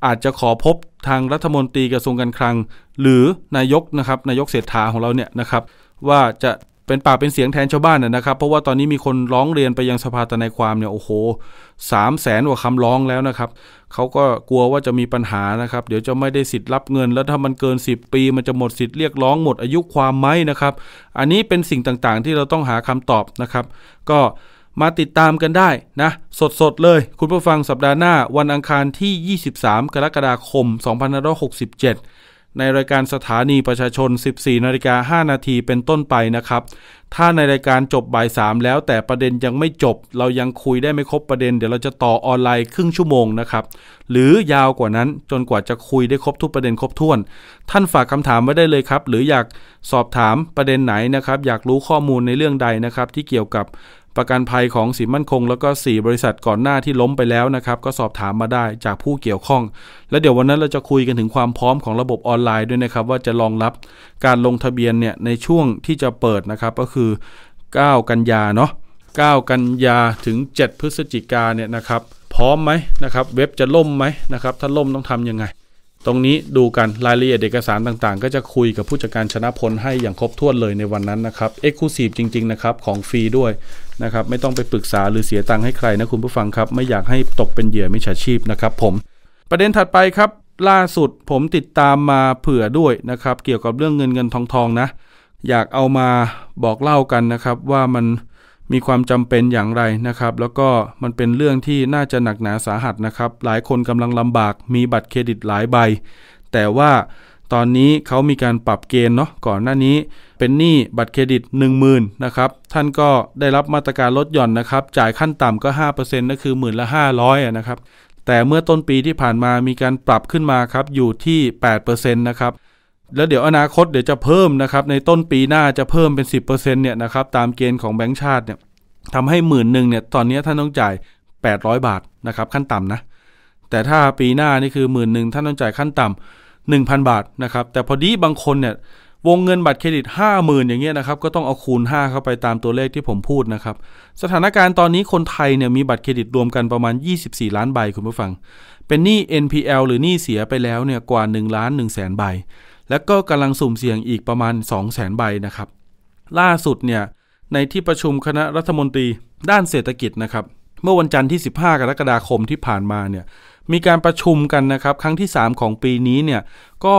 อาจจะขอพบทางรัฐมนตรีกระทรวงการคลังหรือนายกนะครับนายกเศรษฐาของเราเนี่ยนะครับ ว่าจะเป็นปากเป็นเสียงแทนชาวบ้านนะครับ เพราะว่าตอนนี้มีคนร้องเรียนไปยังสภาตนายความเนี่ยโอ้โหสามแสนกว่าคำร้องแล้วนะครับเขาก็กลัวว่าจะมีปัญหานะครับ เดี๋ยวจะไม่ได้สิทธิ์รับเงิน แล้วถ้ามันเกิน 10 ปี มันจะหมดสิทธิ์เรียกร้องหมดอายุความไหมนะครับ อันนี้เป็นสิ่งต่างๆที่เราต้องหาคำตอบนะครับ ก็มาติดตามกันได้นะสดๆเลย คุณผู้ฟังสัปดาห์หน้าวันอังคารที่ 23 กรกฎาคม 2567ในรายการสถานีประชาชน 14 นาฬิกา5นาทีเป็นต้นไปนะครับ ถ้าในรายการจบบ่าย3แล้วแต่ประเด็นยังไม่จบ เรายังคุยได้ไม่ครบประเด็นเดี๋ยวเราจะต่อออนไลน์ครึ่งชั่วโมงนะครับหรือยาวกว่านั้นจนกว่าจะคุยได้ครบทุกประเด็นครบถ้วน ท่านฝากคำถามไว้ได้เลยครับ หรืออยากสอบถามประเด็นไหนนะครับ อยากรู้ข้อมูลในเรื่องใดนะครับที่เกี่ยวกับประกันภัยของสินมั่นคงแล้วก็ 4 บริษัทก่อนหน้าที่ล้มไปแล้วนะครับ ก็สอบถามมาได้จากผู้เกี่ยวข้อง และเดี๋ยววันนั้นเราจะคุยกันถึงความพร้อมของระบบออนไลน์ด้วยนะครับ ว่าจะรองรับการลงทะเบียนเนี่ยในช่วงที่จะเปิดนะครับ ก็คือ 9 กันยาเนาะ9กันยาถึง 7 พฤศจิกาเนี่ยนะครับพร้อมไหมนะครับเว็บจะล่มไหมนะครับถ้าล่มต้องทำยังไงตรงนี้ดูกันรายละเอียดเอกสารต่างๆ ก็จะคุยกับผู้จัดการชนะพลให้อย่างครบถ้วนเลยในวันนั้นนะครับเอ็กซ์คลูซีฟจริงๆนะครับของฟรีด้วยนะครับไม่ต้องไปปรึกษาหรือเสียตังค์ให้ใครนะคุณผู้ฟังครับ ไม่อยากให้ตกเป็นเหยื่อมิจฉาชีพนะครับผม ประเด็นถัดไปครับ ล่าสุดผมติดตามมาเผื่อด้วยนะครับ เกี่ยวกับเรื่องเงินเงินทองทองนะอยากเอามาบอกเล่ากันนะครับว่ามันมีความจำเป็นอย่างไรนะครับ แล้วก็มันเป็นเรื่องที่น่าจะหนักหนาสาหัสนะครับ หลายคนกำลังลำบากมีบัตรเครดิตหลายใบ แต่ว่าตอนนี้เขามีการปรับเกณฑ์เนาะก่อนหน้านี้ เป็นหนี้บัตรเครดิต10,000นะครับท่านก็ได้รับมาตรการลดหย่อนนะครับ จ่ายขั้นต่ำก็5%นั่นคือหมื่นละ500นะครับ แต่เมื่อต้นปีที่ผ่านมามีการปรับขึ้นมาครับอยู่ที่8%นะครับแล้วเดี๋ยวอนาคตเดี๋ยวจะเพิ่มนะครับในต้นปีหน้าจะเพิ่มเป็น 10%เนี่ยนะครับตามเกณฑ์ของแบงก์ชาติเนี่ยทำให้หมื่นหนึ่งเนี่ยตอนนี้ท่านต้องจ่าย800 บาทนะครับขั้นต่ำนะแต่ถ้าปีหน้านี่คือหมื่นหนึ่งท่านต้องจ่ายขั้นต่ำ1,000 บาทนะครับแต่พอดีบางคนเนี่ยวงเงินบัตรเครดิต 50,000 อย่างเงี้ยนะครับก็ต้องเอาคูณ 5 เข้าไปตามตัวเลขที่ผมพูดนะครับสถานการณ์ตอนนี้คนไทยเนี่ยมีบัตรเครดิตรวมกันประมาณ 24 ล้านใบคุณผู้ฟังเป็นหนี้ NPL หรือหนี้เสียไปแล้วเนี่ยกว่า1ล้าน1แสนใบและก็กำลังสุ่มเสี่ยงอีกประมาณ 2 0 0 0 0 0ใบนะครับล่าสุดเนี่ยในที่ประชุมคณะรัฐมนตรี ด้านเศรษฐกิจนะครับเมื่อวันจันทร์ที่ 15 กรกฎาคมที่ผ่านมาเนี่ยมีการประชุมกันนะครับครั้งที่ 3 ของปีนี้เนี่ยก็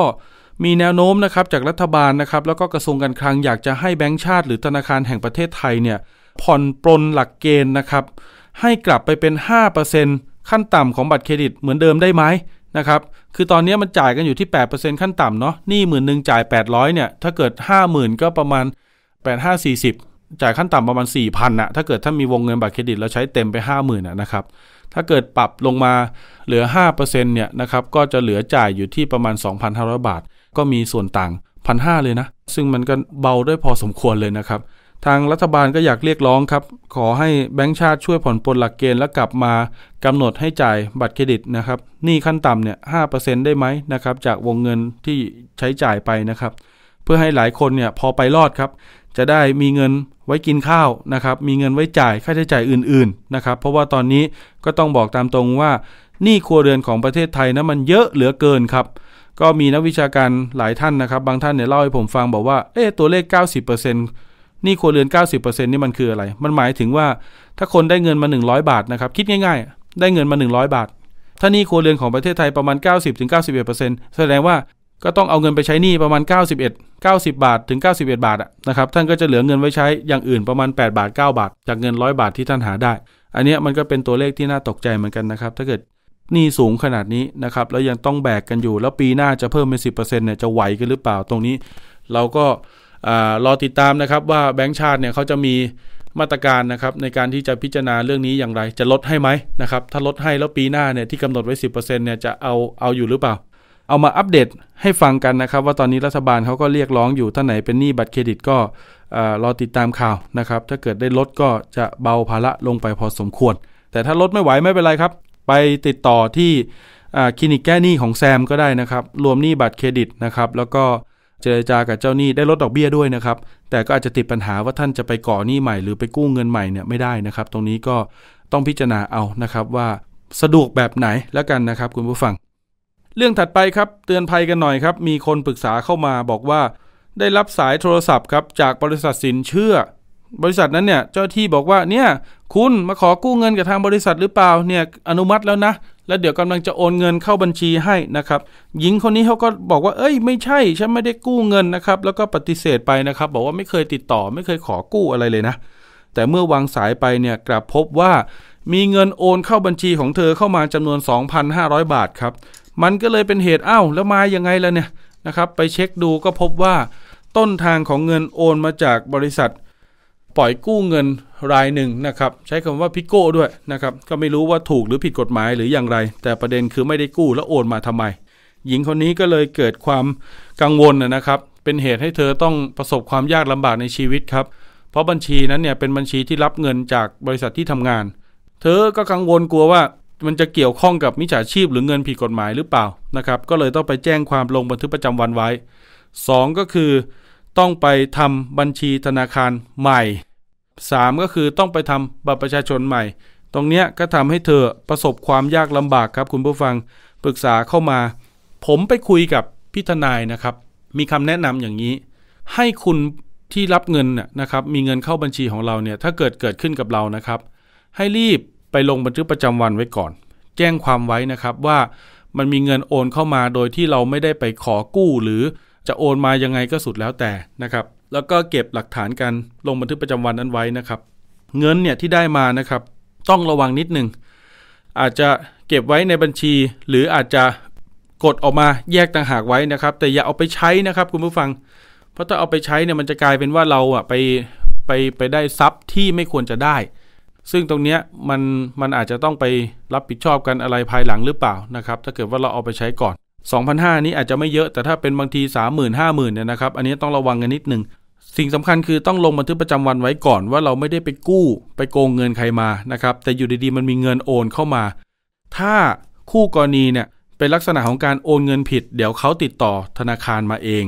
มีแนวโน้มนะครับจากรัฐบาลนะครับแล้วก็กระทรวงการคลังอยากจะให้แบงก์ชาติหรือธนาคารแห่งประเทศไทยเนี่ยผ่อนปลนหลักเกณฑ์นะครับให้กลับไปเป็น5%ขั้นต่ำของบัตรเครดิตเหมือนเดิมได้ไหมนะครับคือตอนนี้มันจ่ายกันอยู่ที่ 8%ขั้นต่ำเนาะหนี้หมื่นหนึ่งจ่าย 800เนี่ย ถ้าเกิด 50,000 ก็ประมาณ 8540 จ่ายขั้นต่ำประมาณ 4,000นะถ้าเกิดถ้ามีวงเงินบัตรเครดิตเราใช้เต็มไป 50,000นะครับ ถ้าเกิดปรับลงมาเหลือ5%เนี่ยนะครับ ก็จะเหลือจ่ายอยู่ที่ประมาณ 2,500 บาท ก็มีส่วนต่าง 1,500เลยนะ ซึ่งมันก็เบาด้วยพอสมควรเลยนะครับทางรัฐบาลก็อยากเรียกร้องครับ ขอให้แบงก์ชาติช่วยผ่อนปลนหลักเกณฑ์และกลับมากำหนดให้จ่ายบัตรเครดิตนะครับ หนี้ขั้นต่ำเนี่ยห้าเปอร์เซ็นได้ไหมนะครับ จากวงเงินที่ใช้จ่ายไปนะครับ เพื่อให้หลายคนเนี่ยพอไปรอดครับ จะได้มีเงินไว้กินข้าวนะครับ มีเงินไว้จ่ายค่าใช้จ่ายอื่นๆนะครับ เพราะว่าตอนนี้ก็ต้องบอกตามตรงว่าหนี้ครัวเรือนของประเทศไทยนะมันเยอะเหลือเกินครับ ก็มีนักวิชาการหลายท่านนะครับ บางท่านเนี่ยเล่าให้ผมฟังบอกว่า เอ๊ตัวเลข 90%เนี่ครัวเรือน 90%นี่มันคืออะไร มันหมายถึงว่าถ้าคนได้เงินมา 100 บาทนะครับคิดง่าย ๆ ได้เงินมา 100 บาทถ้านี่ครัวเรือนของประเทศไทยประมาณ 90-91%แสดงว่าก็ต้องเอาเงินไปใช้หนี้ประมาณ 91 90 บาทถึง91บาทนะครับท่านก็จะเหลือเงินไว้ใช้อย่างอื่นประมาณ 8 บาท 9 บาท จากเงิน 100 บาทที่ท่านหาได้ อันนี้มันก็เป็นตัวเลขที่น่าตกใจเหมือนกันนะครับถ้าเกิดหนี้สูงขนาดนี้นะครับแล้วยังต้องแบกกันอยู่แล้วปีหน้าจะเพิ่มเป็น10%เนี่ยจะไหวกันหรือเปล่าตรงนี้ เราก็รอติดตามนะครับว่าแบงก์ชาติเนี่ยเขาจะมีมาตรการนะครับในการที่จะพิจารณาเรื่องนี้อย่างไร จะลดให้ไหมนะครับถ้าลดให้แล้วปีหน้าเนี่ยที่กำหนดไว้ 10%เนี่ยจะเอาเอาอยู่หรือเปล่า เอามาอัปเดตให้ฟังกันนะครับ ว่าตอนนี้รัฐบาลเขาก็เรียกร้องอยู่ท่านไหนเป็นหนี้บัตรเครดิตก็รอติดตามข่าวนะครับถ้าเกิดได้ลดก็จะเบาภาระลงไปพอสมควร แต่ถ้าลดไม่ไหวไม่เป็นไรครับ ไปติดต่อที่คลินิกแก้หนี้ของแซมก็ได้นะครับ รวมหนี้บัตรเครดิตนะครับแล้วก็เจรจากับเจ้าหนี้ได้ลดดอกเบี้ยด้วยนะครับ แต่ก็อาจจะติดปัญหาว่าท่านจะไปก่อหนี้ใหม่หรือไปกู้เงินใหม่เนี่ยไม่ได้นะครับ ตรงนี้ก็ต้องพิจารณาเอานะครับว่าสะดวกแบบไหนแล้วกันนะครับ คุณผู้ฟัง เรื่องถัดไปครับเตือนภัยกันหน่อยครับมีคนปรึกษาเข้ามาบอกว่า ได้รับสายโทรศัพท์ครับจากบริษัทสินเชื่อ บริษัทนั้นเนี่ยเจ้าที่บอกว่าเนี่ยคุณมาขอกู้เงินกับทางบริษัทหรือเปล่าเนี่ยอนุมัติแล้วนะแล้วเดี๋ยวกำลังจะโอนเงินเข้าบัญชีให้นะครับ หญิงคนนี้เขาก็บอกว่า เอ้ย ไม่ใช่ ฉันไม่ได้กู้เงินนะครับ แล้วก็ปฏิเสธไปนะครับ บอกว่าไม่เคยติดต่อ ไม่เคยขอกู้อะไรเลยนะ แต่เมื่อวางสายไปเนี่ย กลับพบว่า มีเงินโอนเข้าบัญชีของเธอเข้ามาจำนวน 2,500 บาทครับ มันก็เลยเป็นเหตุอ้าวแล้วมายังไงล่ะเนี่ย นะครับ ไปเช็คดูก็พบว่า ต้นทางของเงินโอนมาจากบริษัทปล่อยกู้เงินรายหนึ่งนะครับใช้คำว่าพิโก้ด้วยนะครับก็ไม่รู้ว่าถูกหรือผิดกฎหมายหรืออย่างไร แต่ประเด็นคือไม่ได้กู้แล้วโอนมาทำไม หญิงคนนี้ก็เลยเกิดความกังวลนะครับเป็นเหตุให้เธอต้องประสบความยากลำบากในชีวิตครับเพราะบัญชีนั้นเนี่ยเป็นบัญชีที่รับเงินจากบริษัทที่ทำงาน เธอก็กังวลกลัวว่า มันจะเกี่ยวข้องกับมิจฉาชีพหรือเงินผิดกฎหมายหรือเปล่านะครับก็เลยต้องไปแจ้งความลงบันทึกประจำวันไว้ 2 ก็คือต้องไปทำบัญชีธนาคารใหม่3ก็คือต้องไปทำบัตรประชาชนใหม่ ตรงเนี้ยก็ทำให้เธอประสบความยากลำบากครับ คุณผู้ฟังปรึกษาเข้ามา ผมไปคุยกับพี่ทนายนะครับ มีคำแนะนำอย่างนี้ ให้คุณที่รับเงินนะครับ มีเงินเข้าบัญชีของเราเนี่ยถ้าเกิดเกิดขึ้นกับเรานะครับ ให้รีบไปลงบันทึกประจำวันไว้ก่อนแจ้งความไว้นะครับว่ามันมีเงินโอนเข้ามาโดยที่เราไม่ได้ไปขอกู้ หรือจะโอนมายังไงก็สุดแล้วแต่นะครับแล้วก็เก็บหลักฐานการลงบันทึกประจำวันนั้นไว้นะครับ เงินเนี่ยที่ได้มานะครับต้องระวังนิดนึงอาจจะเก็บไว้ในบัญชี หรืออาจจะกดออกมาแยกต่างหากไว้นะครับ แต่อย่าเอาไปใช้นะครับคุณผู้ฟัง เพราะถ้าเอาไปใช้เนี่ยมันจะกลายเป็นว่าเราอ่ะไปไปไปได้ทรัพย์ที่ไม่ควรจะได้ ซึ่งตรงเนี้ยมันมันอาจจะต้องไปรับผิดชอบกันอะไรภายหลังหรือเปล่านะครับ ถ้าเกิดว่าเราเอาไปใช้ก่อน2,500 นี้อาจจะไม่เยอะแต่ถ้าเป็นบางที30,000 50,000เนี่ยนะครับ อันนี้ต้องระวังกันนิดหนึ่งสิ่งสำคัญคือต้องลงบันทึกประจำวันไว้ก่อนว่าเราไม่ได้ไปกู้ไปโกงเงินใครมานะครับ แต่อยู่ดีๆมันมีเงินโอนเข้ามา ถ้าคู่กรณีเนี่ยเป็นลักษณะของการโอนเงินผิด เดี๋ยวเขาติดต่อธนาคารมาเอง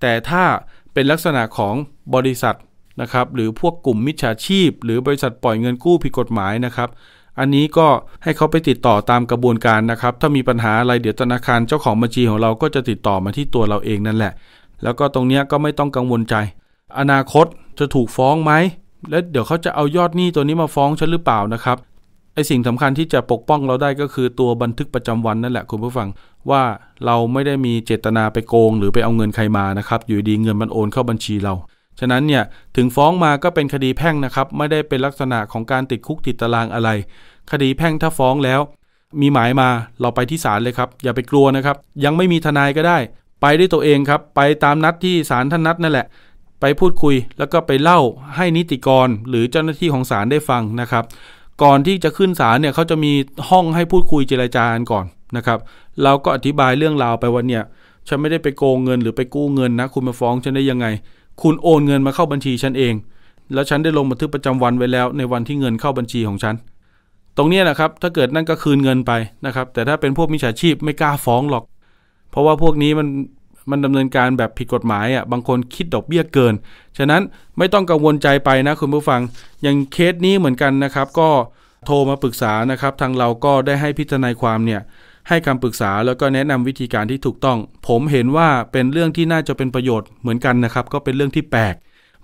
แต่ถ้าเป็นลักษณะของบริษัทนะครับ หรือพวกกลุ่มมิจฉาชีพ หรือบริษัทปล่อยเงินกู้ผิดกฎหมายนะครับอันนี้ก็ให้เขาไปติดต่อตามกระบวนการนะครับ ถ้ามีปัญหาอะไรเดี๋ยวธนาคารเจ้าของบัญชีของเราก็จะติดต่อมาที่ตัวเราเองนั่นแหละ แล้วก็ตรงนี้ก็ไม่ต้องกังวลใจ อนาคตจะถูกฟ้องไหมและเดี๋ยวเขาจะเอายอดหนี้ตัวนี้มาฟ้องฉันหรือเปล่านะครับไอสิ่งสำคัญที่จะปกป้องเราได้ก็คือตัวบันทึกประจำวันนั่นแหละคุณผู้ฟังว่าเราไม่ได้มีเจตนาไปโกงหรือไปเอาเงินใครมานะครับอยู่ดีเงินมันโอนเข้าบัญชีเราฉะนั้นเนี่ยถึงฟ้องมาก็เป็นคดีแพ่งนะครับไม่ได้เป็นลักษณะของการติดคุกติดตารางอะไร คดีแพ่งถ้าฟ้องแล้ว มีหมายมาเราไปที่ศาลเลยครับ อย่าไปกลัวนะครับ ยังไม่มีทนายก็ได้ ไปได้วยตัวเองครับไปตามนัดที่ศาลท่านนัดนั่นแหละ ไปพูดคุยแล้วก็ไปเล่าให้นิติกรหรือเจ้าหน้าที่ของศาลได้ฟังนะครับก่อนที่จะขึ้นศาลเนี่ยเขาจะมีห้องให้พูดคุยเจรจากันก่อนนะครับ เราก็อธิบายเรื่องราวไปว่าเนี่ยฉันไม่ได้ไปโกงเงิน หรือไปกู้เงินนะคุณมาฟ้องฉันได้ยังไงคุณโอนเงินมาเข้าบัญชีฉันเอง แล้วฉันได้ลงบันทึกประจำวันไว้แล้ว ในวันที่เงินเข้าบัญชีของฉัน ตรงนี้นะครับถ้าเกิดนั่นก็คืนเงินไปนะครับ แต่ถ้าเป็นพวกมิจฉาชีพไม่กล้าฟ้องหรอก เพราะว่าพวกนี้มัน มันดำเนินการแบบผิดกฎหมายอ่ะบางคนคิดดอกเบี้ยเกินฉะนั้นไม่ต้องกังวลใจไปนะคุณผู้ฟังอย่างเคสนี้เหมือนกันนะครับ ก็โทรมาปรึกษานะครับ ทางเราก็ได้ให้พิจารณาความเนี่ยให้คำปรึกษาแล้วก็แนะนำวิธีการที่ถูกต้อง ผมเห็นว่าเป็นเรื่องที่น่าจะเป็นประโยชน์เหมือนกันนะครับก็เป็นเรื่องที่แปลก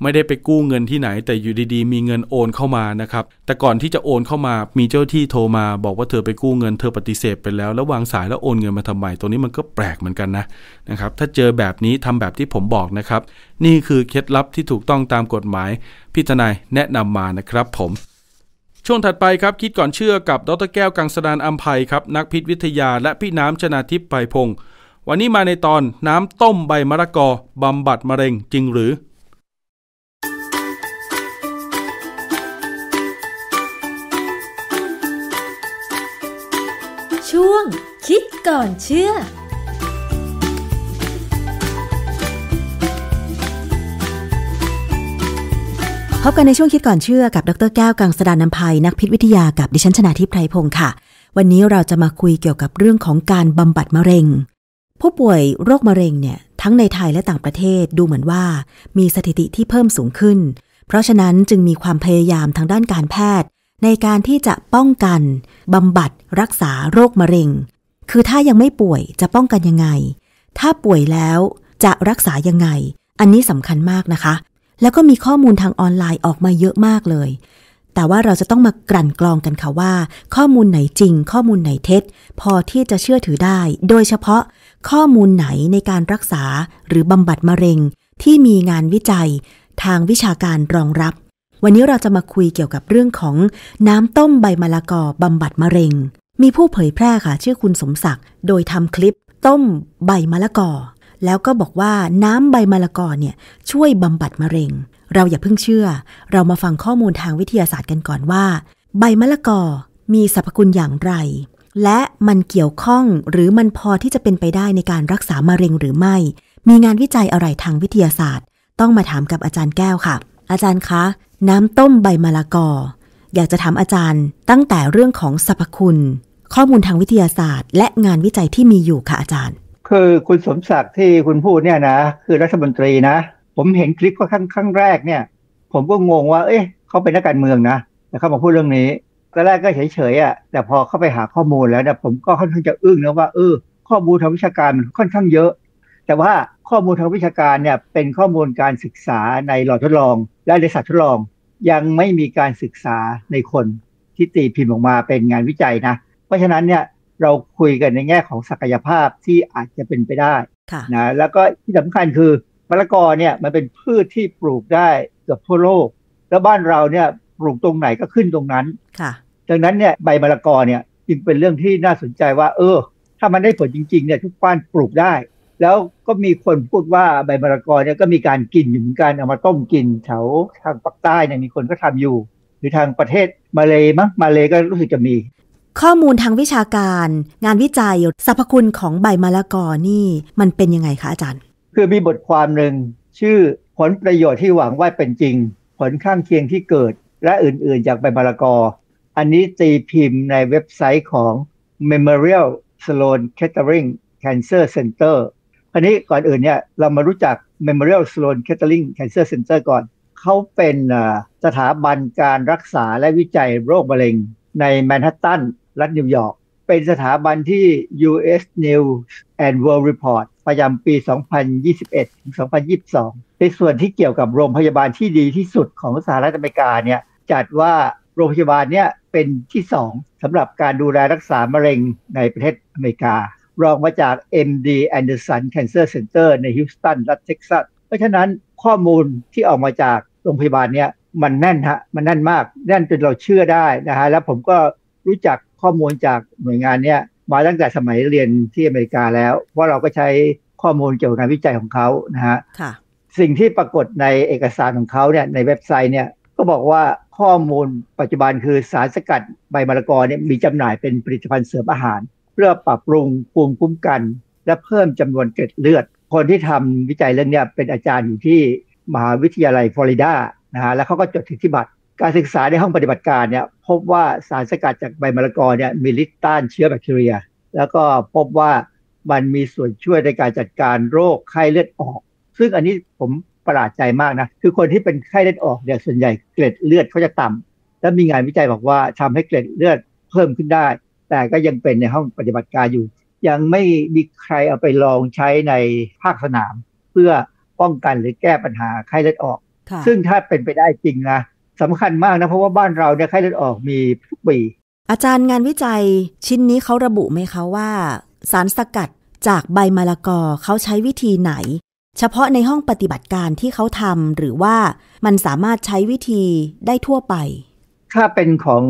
ไม่ได้ไปกู้เงินที่ไหน แต่อยู่ดีๆ มีเงินโอนเข้ามานะครับแต่ก่อนที่จะโอนเข้ามามีเจ้าที่โทรมาบอกว่าเธอไปกู้เงินเธอปฏิเสธไปแล้วแล้ววางสายแล้วโอนเงินมาทำไมตัวนี้มันก็แปลกเหมือนกันนะนะครับถ้าเจอแบบนี้ทำแบบที่ผมบอกนะครับ นี่คือเคล็ดลับที่ถูกต้องตามกฎหมายพี่ทนายแนะนำมานะครับผมช่วงถัดไปครับ คิดก่อนเชื่อกับดรแก้วกังสดานอัมภัยครับ นักพิษวิทยาและพี่น้ำชนาทิพย์ไพพงศ์วันนี้มาในตอนน้ำต้มใบมะละกอบำบัดมะเร็งจริงหรือ ช่วงคิดก่อนเชื่อพบกันในช่วงคิดก่อนเชื่อกับดรแก้วกังสดานนภัยนักพิษวิทยากับดิฉันชนาทิพไพรพงศ์ค่ะ วันนี้เราจะมาคุยเกี่ยวกับเรื่องของการบำบัดมะเร็ง ผู้ป่วยโรคมะเร็งเนี่ยทั้งในไทยและต่างประเทศดูเหมือนว่ามีสถิติที่เพิ่มสูงขึ้น เพราะฉะนั้นจึงมีความพยายามทางด้านการแพทย์ ในการที่จะป้องกันบำบัดรักษาโรคมะเร็ง คือถ้ายังไม่ป่วยจะป้องกันยังไง ถ้าป่วยแล้วจะรักษายังไง อันนี้สำคัญมากนะคะแล้วก็มีข้อมูลทางออนไลน์ออกมาเยอะมากเลย แต่ว่าเราจะต้องมากลั่นกรองกันค่ะว่า ข้อมูลไหนจริง ข้อมูลไหนเท็จ พอที่จะเชื่อถือได้ โดยเฉพาะข้อมูลไหนในการรักษา หรือบำบัดมะเร็ง ที่มีงานวิจัยทางวิชาการรองรับ วันนี้เราจะมาคุยเกี่ยวกับเรื่องของ น้ำต้มใบมะละกอบำบัดมะเร็ง มีผู้เผยแพร่ค่ะชื่อคุณสมศักดิ์ โดยทำคลิป ต้มใบมะละกอแล้วก็บอกว่าน้ำใบมะละกอเนี่ยช่วยบำบัดมะเร็ง เราอย่าเพิ่งเชื่อเรามาฟังข้อมูลทางวิทยาศาสตร์กันก่อนว่า ใบมะละกอมีสรรพคุณอย่างไร และมันเกี่ยวข้องหรือมันพอที่จะเป็นไปได้ในการรักษามะเร็งหรือไม่ มีงานวิจัยอะไรทางวิทยาศาสตร์ ต้องมาถามกับอาจารย์แก้วค่ะ อาจารย์คะ น้ำต้มใบมะละกอ อยากจะถามอาจารย์ ตั้งแต่เรื่องของสรรพคุณ ข้อมูลทางวิทยาศาสตร์ และงานวิจัยที่มีอยู่ค่ะอาจารย์คือคุณสมศักดิ์ที่คุณพูดเนี่ยนะคือรัฐมนตรีนะผมเห็นคลิปก็ครั้งครั้งแรกเนี่ย ผมก็งงว่า เอ๊ะเขาเป็นนักการเมืองนะแต่เขามาพูดเรื่องนี้ก็แรกก็เฉยๆอ่ะแต่พอเข้าไปหาข้อมูลแล้วเนี่ยผมก็ค่อนข้างจะอึ้งนะว่าเออข้อมูลทางวิชาการมันค่อนข้างเยอะแต่ว่าข้อมูลทางวิชาการเนี่ยเป็นข้อมูลการศึกษาในหลอดทดลอง และในสัตว์ทดลอง ยังไม่มีการศึกษาในคนที่ตีพิมพ์ออกมาเป็นงานวิจัยนะ เพราะฉะนั้นเนี่ยเราคุยกันในแง่ของศักยภาพที่อาจจะเป็นไปได้นะ แล้วก็ที่สำคัญคือมะละกอเนี่ยมันเป็นพืชที่ปลูกได้เกือบทั่วโลก แล้วบ้านเราเนี่ยปลูกตรงไหนก็ขึ้นตรงนั้น ค่ะดังนั้นเนี่ยใบมะละกอเนี่ยจึงเป็นเรื่องที่น่าสนใจว่า เออ ถ้ามันได้ผลจริงๆเนี่ยทุกบ้านปลูกได้ แล้วก็มีคนพูดว่าใบมะละกอเนี่ยก็มีการกินอยู่เหมือนกัน เอามาต้มกินแถวทางปากใต้เนี่ยมีคนก็ทำอยู่หรือทางประเทศมาเลยมั้งมาเลยก็รู้สึกจะมีข้อมูลทางวิชาการ งานวิจัย สรรพคุณของใบมะละกอนี่มันเป็นยังไงคะอาจารย์ คือมีบทความหนึ่งชื่อผลประโยชน์ที่หวังว่าเป็นจริง ผลข้างเคียงที่เกิดและอื่นๆ จากใบมะละกอ อันนี้ตีพิมพ์ในเว็บไซต์ของ Memorial Sloan Kettering Cancer Center อันนี้ก่อนอื่นเนี่ยเรามารู้จัก Memorial Sloan Kettering Cancer Center ก่อน เขาเป็นสถาบันการรักษาและวิจัยโรคมะเร็งในแมนฮัตตันรัฐนิวยอร์กเป็นสถาบันที่ U.S. News and World Report ประจำปี 2021 2022 ในส่วนที่เกี่ยวกับโรงพยาบาลที่ดีที่สุดของสหรัฐอเมริกาเนี่ย จัดว่าโรงพยาบาลเนี่ยเป็นที่สองสำหรับการดูแลรักษา มะเร็งในประเทศอเมริกา รองมาจาก MD Anderson Cancer Center ในฮิวสตันรัฐเท็กซัสเพราะฉะนั้นข้อมูลที่ออกมาจากโรงพยาบาลเนี่ยมันแน่นฮะมันแน่นมากแน่นจนเราเชื่อได้นะฮะแล้วผมก็รู้จักข้อมูลจากหน่วยงานเนี้ยมาตั้งแต่สมัยเรียนที่อเมริกาแล้ว เพราะเราก็ใช้ข้อมูลเกี่ยวกับงานวิจัยของเขานะฮะสิ่งที่ปรากฏในเอกสารของเขาเนี่ยในเว็บไซต์เนี่ยก็บอกว่าข้อมูลปัจจุบันคือสารสกัดใบมะละกอเนี่ยมีจำหน่ายเป็นผลิตภัณฑ์เสริมอาหาร เพื่อปรับปรุงภูมิคุ้มกัน และเพิ่มจำนวนเกล็ดเลือด คนที่ทำวิจัยเรื่องนี้เป็นอาจารย์อยู่ที่มหาวิทยาลัยฟลอริดานะฮะแล้วเขาก็จดสิทธิบัตรการศึกษาในห้องปฏิบัติการเนี่ยพบว่าสารสกัดจากใบมะละกอเนี่ยมีฤทธิ์ต้านเชื้อแบคทีเรีย แล้วก็พบว่ามันมีส่วนช่วยในการจัดการโรคไข้เลือดออก ซึ่งอันนี้ผมประหลาดใจมากนะคือคนที่เป็นไข้เลือดออกเนี่ย ส่วนใหญ่เกล็ดเลือดเขาจะต่ำและมีงานวิจัยบอกว่าทำให้เกล็ดเลือดเพิ่มขึ้นได้ แต่ก็ยังเป็นในห้องปฏิบัติการอยู่ ยังไม่มีใครเอาไปลองใช้ในภาคสนาม เพื่อป้องกันหรือแก้ปัญหาไข้เลือดออก ซึ่งถ้าเป็นไปได้จริงนะสำคัญมากนะ เพราะว่าบ้านเราเนี่ยไข้เลือดออกมีทุกปีอาจารย์งานวิจัยชิ้นนี้เขาระบุไหมคะว่า สารสกัดจากใบมะละกอเขาใช้วิธีไหน เฉพาะในห้องปฏิบัติการที่เขาทำหรือว่ามันสามารถใช้วิธีได้ทั่วไป ถ้าเป็นของ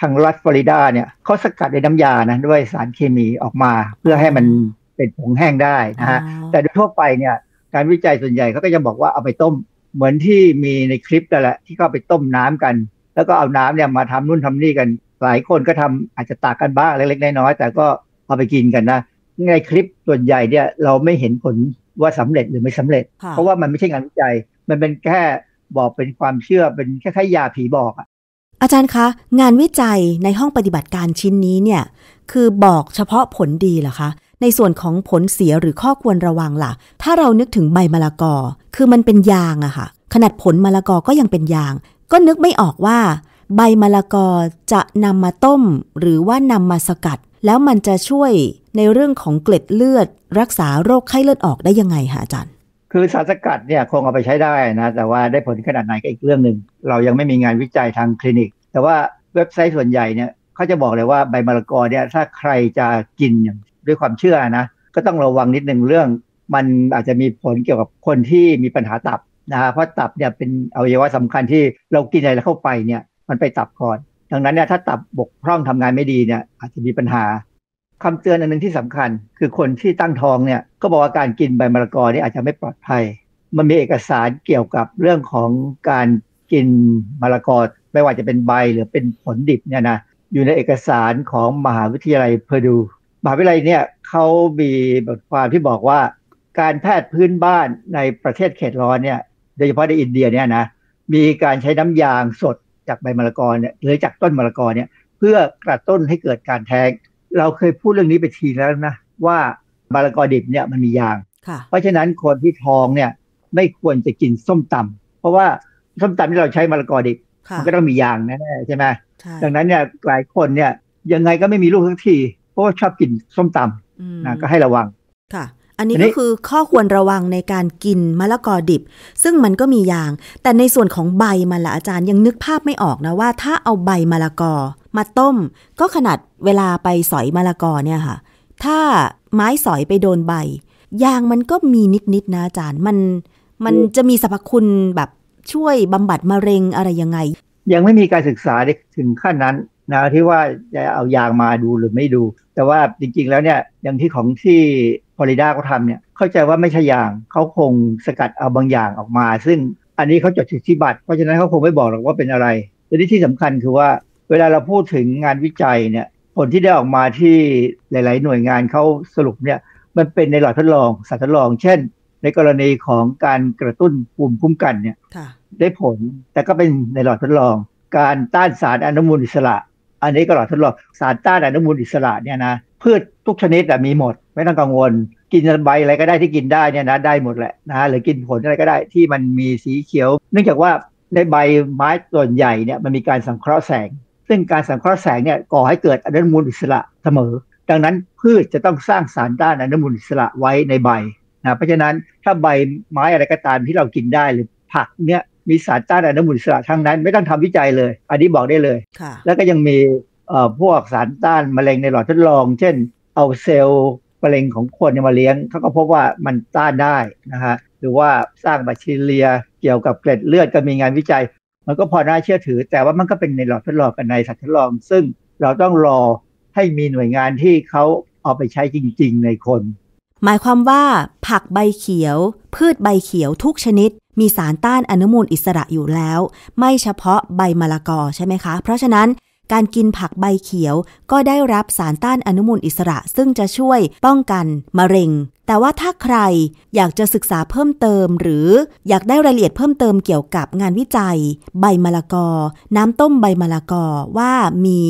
ทางรัฐฟลอริดา เนี่ยเขาสกัดด้วยน้ำยานะด้วยสารเคมีออกมา เพื่อให้มันเป็นผงแห้งได้นะฮะแต่โดยทั่วไปเนี่ยการวิจัยส่วนใหญ่เขาก็จะบอกว่าเอาไปต้มเหมือนที่มีในคลิปนั่นแหละที่เข้าไปต้มน้ำกัน แล้วก็เอาน้ำเนี่ยมาทำนู่นทำนี่กัน หลายคนก็ทำอาจจะตากกันบ้างเล็กๆน้อยๆแต่ก็เอาไปกินกันนะในคลิปส่วนใหญ่เนี่ยเราไม่เห็นผลว่าสำเร็จหรือไม่สำเร็จ เพราะว่ามันไม่ใช่งานวิจัยมันเป็นแค่บอกเป็นความเชื่อเป็นแค่แค่ยาผีบอกอะอาจารย์คะ งานวิจัยในห้องปฏิบัติการชิ้นนี้เนี่ย คือบอกเฉพาะผลดีเหรอคะในส่วนของผลเสียหรือข้อควรระวังล่ะ ถ้าเรานึกถึงใบมะละกอ คือมันเป็นยางอะค่ะ ขนาดผลมะละกอก็ยังเป็นยาง ก็นึกไม่ออกว่า ใบมะละกอจะนำมาต้ม หรือว่านำมาสกัด แล้วมันจะช่วยในเรื่องของเกล็ดเลือด รักษาโรคไข้เลือดออกได้ยังไงคะอาจารย์ คือสารสกัดเนี่ยคงเอาไปใช้ได้นะ แต่ว่าได้ผลขนาดไหนก็อีกเรื่องหนึ่ง เรายังไม่มีงานวิจัยทางคลินิก แต่ว่าเว็บไซต์ส่วนใหญ่เนี่ยเขาจะบอกเลยว่าใบมะละกอเนี่ยถ้าใครจะกินอย่างด้วยความเชื่อนะก็ต้องระวังนิดหนึ่งเรื่อง มันอาจจะมีผลเกี่ยวกับคนที่มีปัญหาตับนะฮะเพราะตับเนี่ยเป็นอวัยวะสำคัญที่เรากินอะไรเข้าไปเนี่ยมันไปตับก่อน ดังนั้นเนี่ยถ้าตับบกพร่องทำงานไม่ดีเนี่ยอาจจะมีปัญหา คำเตือนอันนึงที่สำคัญ คือคนที่ตั้งท้องเนี่ยก็บอกว่าการกินใบมะละกอนี่อาจจะไม่ปลอดภัย มันมีเอกสารเกี่ยวกับเรื่องของการกินมะละกอไม่ว่าจะเป็นใบหรือเป็นผลดิบเนี่ยนะอยู่ในเอกสารของมหาวิทยาลัยเพอร์ดูมหาวิทยาลัยเนี่ยเขามีบทความที่บอกว่า การแพทย์พื้นบ้านในประเทศเขตร้อนเนี่ย โดยเฉพาะในอินเดียเนี่ยนะมีการใช้น้ำยางสดจากใบมะละกอเนี่ยหรือจากต้นมะละกอเนี่ยเพื่อกระตุ้นให้เกิดการแทงเราเคยพูดเรื่องนี้ไปทีแล้วนะว่ามะละกอดิบเนี่ยมันมียางเพราะฉะนั้นคนที่ท้องเนี่ยไม่ควรจะกินส้มตำ เพราะว่าส้มตำที่เราใช้มะละกอดิบมันก็ต้องมียางแน่ใช่ไหมดังนั้นเนี่ยหลายคนเนี่ยยังไงก็ไม่มีลูกทั้งทีเพราะว่าชอบกินส้มตำนะก็ให้ระวังค่ะ อันนี้ก็คือข้อควรระวังในการกินมะละกอดิบ ซึ่งมันก็มีอย่าง แต่ในส่วนของใบมันละอาจารย์ยังนึกภาพไม่ออกนะว่า ถ้าเอาใบมะละกอ มาต้มก็ขนาดเวลาไปสอยมะละกอเนี่ยค่ะ ถ้าไม้สอยไปโดนใบยางมันก็มีนิดๆนนะอาจารย์มันมันจะมีสรรพคุณแบบช่วยบำบัดมะเร็งอะไรยังไง ยังไม่มีการศึกษาถึงขั้นนั้นนะที่ว่าจะเอายางมาดูหรือไม่ดู แต่ว่าจริงๆแล้วเนี่ย อย่างที่ของที่ฟลอริดาเขาทำเนี่ยเข้าใจว่าไม่ใช่ยางเขาคงสกัดเอาบางอย่างออกมา ซึ่งอันนี้เขาจดสิทธิบัตรเพราะฉะนั้นเขาคงไม่บอกหรอกว่าเป็นอะไรและที่สำคัญคือว่าเวลาเราพูดถึงงานวิจัยเนี่ยผลที่ได้ออกมาที่หลาย ๆ หน่วยงานเขาสรุปเนี่ยมันเป็นในหลอดทดลองสัตว์ทดลองเช่น ในกรณีของการกระตุ้นภูมิคุ้มกันเนี่ยได้ผลแต่ก็เป็นในหลอดทดลอง การต้านสารอนุมูลอิสระอันนี้ก็หลอดทดลองสารต้านอนุมูลอิสระเนี่ยนะพืชทุกชนิดมีหมด ไม่ต้องกังวล กินใบอะไรก็ได้ที่กินได้เนี่ยนะได้หมดแหละนะหรือกินผลอะไรก็ได้ที่มันมีสีเขียว เนื่องจากว่าในใบไม้ส่วนใหญ่เนี่ยมันมีการสังเคราะห์แสง ซึ่งการสังเคราะห์แสงเนี่ยก่อให้เกิดอนุมูลอิสระเสมอ ดังนั้นพืชจะต้องสร้างสารต้านอนุมูลอิสระไว้ในใบนะเพราะฉะนั้นถ้าใบไม้อะไรก็ตามที่เรากินได้หรือผักเนี่ยมีสารต้านอนุมูลอิสระทั้งนั้น ไม่ต้องทำวิจัยเลย อันนี้บอกได้เลย แล้วก็ยังมีพวกสารต้านมะเร็งในหลอดทดลอง เช่นเอาเซลล์มะเร็งของคนมาเลี้ยง เขาก็พบว่ามันต้านได้นะฮะหรือว่าสร้างแบคทีเรียเกี่ยวกับเกล็ดเลือดก็มีงานวิจัย มันก็พอน่าเชื่อถือ แต่ว่ามันก็เป็นในหลอดทดลองกันในสัตว์ทดลอง ซึ่งเราต้องรอให้มีหน่วยงานที่เขาเอาไปใช้จริง ๆในคนหมายความว่าผักใบเขียว พืชใบเขียวทุกชนิด มีสารต้านอนุมูลอิสระอยู่แล้ว ไม่เฉพาะใบมะละกอใช่ไหมคะ เพราะฉะนั้นการกินผักใบเขียวก็ได้รับสารต้านอนุมูลอิสระซึ่งจะช่วยป้องกันมะเร็งแต่ว่าถ้าใครอยากจะศึกษาเพิ่มเติมหรืออยากได้รายละเอียดเพิ่มเติมเกี่ยวกับงานวิจัยใบมะละกอ น้ำต้มใบมะละกอว่ามี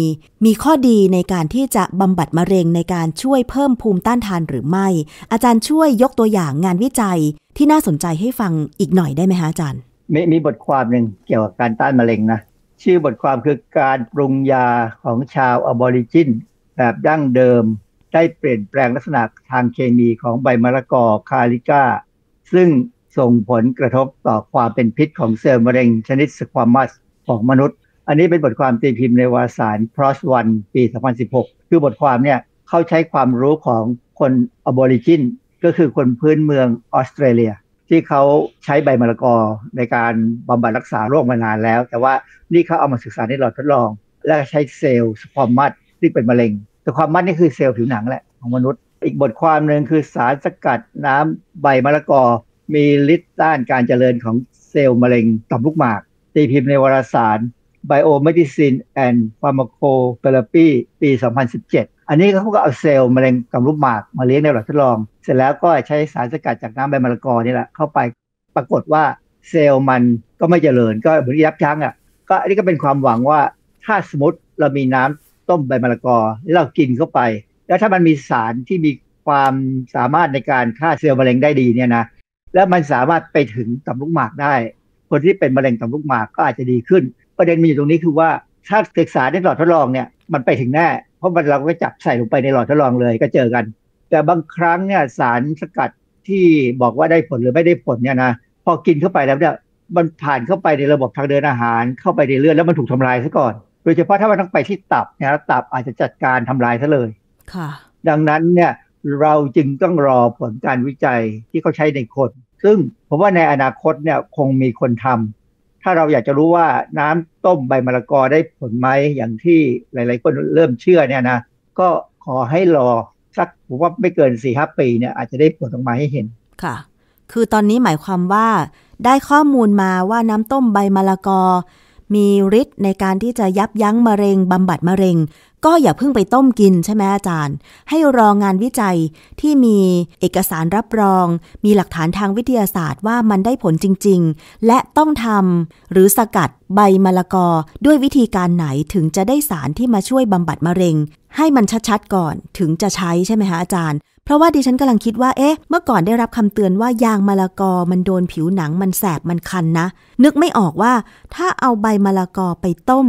มีข้อดีในการที่จะบำบัดมะเร็งในการช่วยเพิ่มภูมิต้านทานหรือไม่อาจารย์ช่วยยกตัวอย่างงานวิจัยที่น่าสนใจให้ฟังอีกหน่อยได้ไหมคะอาจารย์มีมีบทความหนึ่งเกี่ยวกับการต้านมะเร็งนะชื่อบทความคือการปรุงยาของชาวอบอริจิน แบบดั้งเดิมได้เปลี่ยนแปลงลักษณะทางเคมีของใบมะละกอคาลิก้า ซึ่งส่งผลกระทบต่อความเป็นพิษของเซลล์มะเร็งชนิดสความัสของมนุษย์ อันนี้เป็นบทความตีพิมพ์ในวารสาร PROS นปี 2016 คือบทความเนี่ยเขาใช้ความรู้ของคนอบอริจินก็คือคนพื้นเมืองออสเตรเลียที่เขาใช้ใบมะละกอในการบำบัดรักษาโรคมานานแล้ว แต่ว่านี่เขาเอามาศึกษาในหลอดทดลอง แล้วใช้เซลล์สควรมมัดที่เป็นมะเร็งแต่ความมัดนี่คือเซลล์ผิวหนังแหละของมนุษย์ อีกบทความหนึ่งคือสารสกัดน้ำใบมะละกอ มีฤทธิ์ต้านการเจริญของเซลล์มะเร็งต่อมลูกหมาก ตีพิมพ์ในวารสาร Biomedicine and Pharmacotherapy ปี 2017 อันนี้เขาก็เอาเซลล์มะเร็งกำรูปหมาก มาเลี้ยงในหลอดทดลอง เสร็จแล้วก็ใช้สารสกัดจากน้ำใบมะละกอนี่แหละ เข้าไป ปรากฏว่าเซลล์มันก็ไม่เจริญก็เหมือนยับยั้งอ่ะ ก็อันนี้ก็เป็นความหวังว่าถ้าสมมติเรามีน้ำต้มใบมะละกอแล้วเรากินเข้าไป แล้วถ้ามันมีสารที่มีความสามารถในการฆ่าเซลล์มะเร็งได้ดีเนี่ยนะ แล้วมันสามารถไปถึงต่อมลูกหมากได้ คนที่เป็นมะเร็งต่อมลูกหมากก็อาจจะดีขึ้นประเด็นมีอยู่ตรงนี้คือว่าถ้าศึกษาในหลอดทดลองเนี่ยมันไปถึงแน่เพราะมันเราก็จับใส่ลงไปในหลอดทดลองเลย ก็เจอกัน แต่บางครั้งเนี่ยสารสกัดที่บอกว่าได้ผลหรือไม่ได้ผลเนี่ยนะพอกินเข้าไปแล้วเนี่ยมันผ่านเข้าไปในระบบทางเดินอาหารเข้าไปในเลือดแล้วมันถูกทำลายซะก่อน โดยเฉพาะถ้ามันต้องไปที่ตับนะตับอาจจะจัดการทำลายซะเลย ค่ะ ดังนั้นเนี่ยเราจึงต้องรอผลการวิจัยที่เขาใช้ในคน ซึ่งผมว่าในอนาคตเนี่ยคงมีคนทำถ้าเราอยากจะรู้ว่าน้ำต้มใบมะละกอได้ผลไหมอย่างที่หลายๆคนเริ่มเชื่อเนี่ยนะ ก็ขอให้รอสักผมว่าไม่เกินสี่ห้าปีเนี่ยอาจจะได้ผลออกมาให้เห็นค่ะ คือตอนนี้หมายความว่า ได้ข้อมูลมาว่าน้ำต้มใบมะละกอ มีฤทธิ์ในการที่จะยับยั้งมะเร็งบำบัดมะเร็งก็อย่าเพิ่งไปต้มกินใช่ไหมอาจารย์ ให้รองงานวิจัยที่มีเอกสารรับรอง มีหลักฐานทางวิทยาศาสตร์ว่ามันได้ผลจริง ๆ และต้องทำหรือสกัดใบมะละกอ ด้วยวิธีการไหนถึงจะได้สารที่มาช่วยบำบัดมะเร็ง ให้มันชัดๆก่อนถึงจะใช้ ใช่ไหมคะอาจารย์ เพราะว่าดิฉันกำลังคิดว่า เอ๊ะ เมื่อก่อนได้รับคำเตือนว่ายางมะละกอมันโดนผิวหนังมันแสบมันคันนะ นึกไม่ออกว่า ถ้าเอาใบมะละกอไปต้ม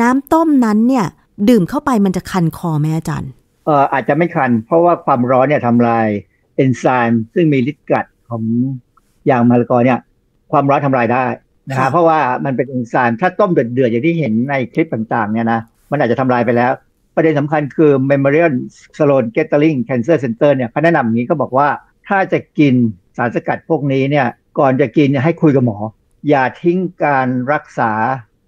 น้ำต้มนั้นเนี่ยดื่มเข้าไปมันจะคันคอแม่อาจารย์เอ่ออาจจะไม่คัน เพราะว่าความร้อนเนี่ยทำลายเอนไซม์ซึ่งมีฤทธิ์กัดของยางมะละกอเนี่ยความร้อนทำลายได้นะครับเพราะว่ามันเป็นเอนไซม์ถ้าต้มเดือดๆอย่างที่เห็นในคลิปต่างๆเนี่ยนะมันอาจจะทำลายไปแล้ว ประเด็นสำคัญคือ Memorial Sloan Kettering Cancer Center เนี่ยเขาแนะนำอย่างนี้ก็บอกว่าถ้าจะกินสารสกัดพวกนี้เนี่ยก่อนจะกินให้คุยกับหมอ อย่าทิ้งการรักษา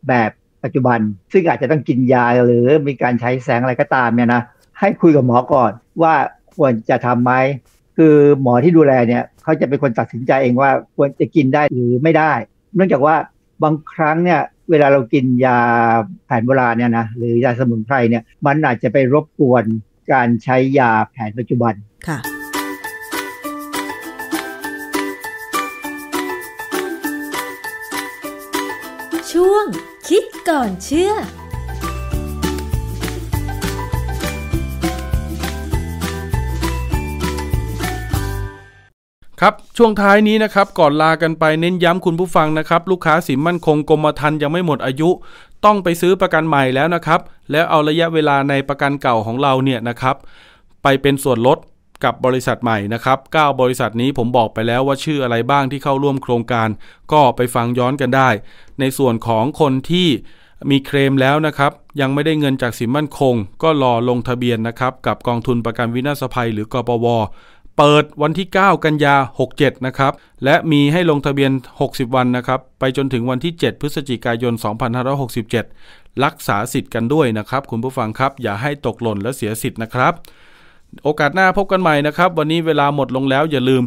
แบบปัจจุบันซึ่งอาจจะต้องกินยาหรือมีการใช้แสงอะไรก็ตามเนี่ยนะให้คุยกับหมอก่อนว่าควรจะทำไหมคือหมอที่ดูแลเนี่ยเขาจะเป็นคนตัดสินใจเองว่าควรจะกินได้หรือไม่ได้ เนื่องจากว่าบางครั้งเนี่ย เวลาเรากินยาแผนโบราณเนี่ยนะหรือยาสมุนไพรเนี่ย มันอาจจะไปรบกวนการใช้ยาแผนปัจจุบันค่ะงคิดก่อนเชื่อ ครับช่วงท้ายนี้นะครับก่อนลากันไปเน้นย้ำคุณผู้ฟังนะครับ ลูกค้าสินมั่นคงกรมธรรม์ยังไม่หมดอายุ ต้องไปซื้อประกันใหม่แล้วนะครับ แล้วเอาระยะเวลาในประกันเก่าของเราเนี่ยนะครับ ไปเป็นส่วนลดกับบริษัทใหม่นะครับ 9 บริษัทนี้ผมบอกไปแล้วว่าชื่ออะไรบ้างที่เข้าร่วมโครงการ ก็ไปฟังย้อนกันได้ ในส่วนของคนที่มีเคลมแล้วนะครับ ยังไม่ได้เงินจากสินมั่นคง ก็รอลงทะเบียนนะครับ กับกองทุนประกันวินาศภัยหรือกปว เปิดวันที่ 9 กันยา 67 นะครับ และมีให้ลงทะเบียน 60 วันนะครับ ไปจนถึงวันที่ 7 พฤศจิกายน 2567 รักษาสิทธิ์กันด้วยนะครับ คุณผู้ฟังครับ อย่าให้ตกหล่นและเสียสิทธิ์นะครับโอกาสหน้าพบกันใหม่นะครับ วันนี้เวลาหมดลงแล้วอย่าลืม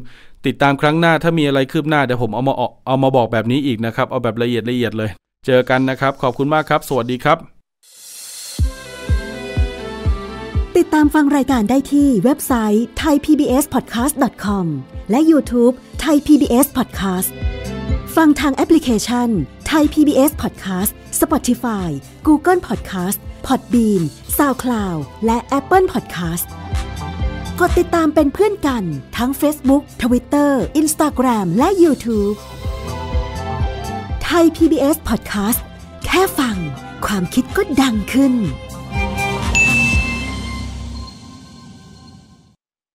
ติดตามครั้งหน้าถ้ามีอะไรคืบหน้า เดี๋ยวผมเอามาเอามาบอกแบบนี้อีกนะครับ เอาแบบละเอียดละเอียดเลย เจอกันนะครับ ขอบคุณมากครับ สวัสดีครับ ติดตามฟังรายการได้ที่เว็บไซต์ thaipbspodcast.com และ YouTube Thai PBS Podcast ฟังทางแอปพลิเคชัน Thai PBS Podcast Spotify Google Podcast Podbean SoundCloud และ Apple Podcast กดติดตามเป็นเพื่อนกันทั้ง Facebook Twitter Instagram และ YouTube ไทย PBS Podcast แค่ฟัง ความคิดก็ดังขึ้น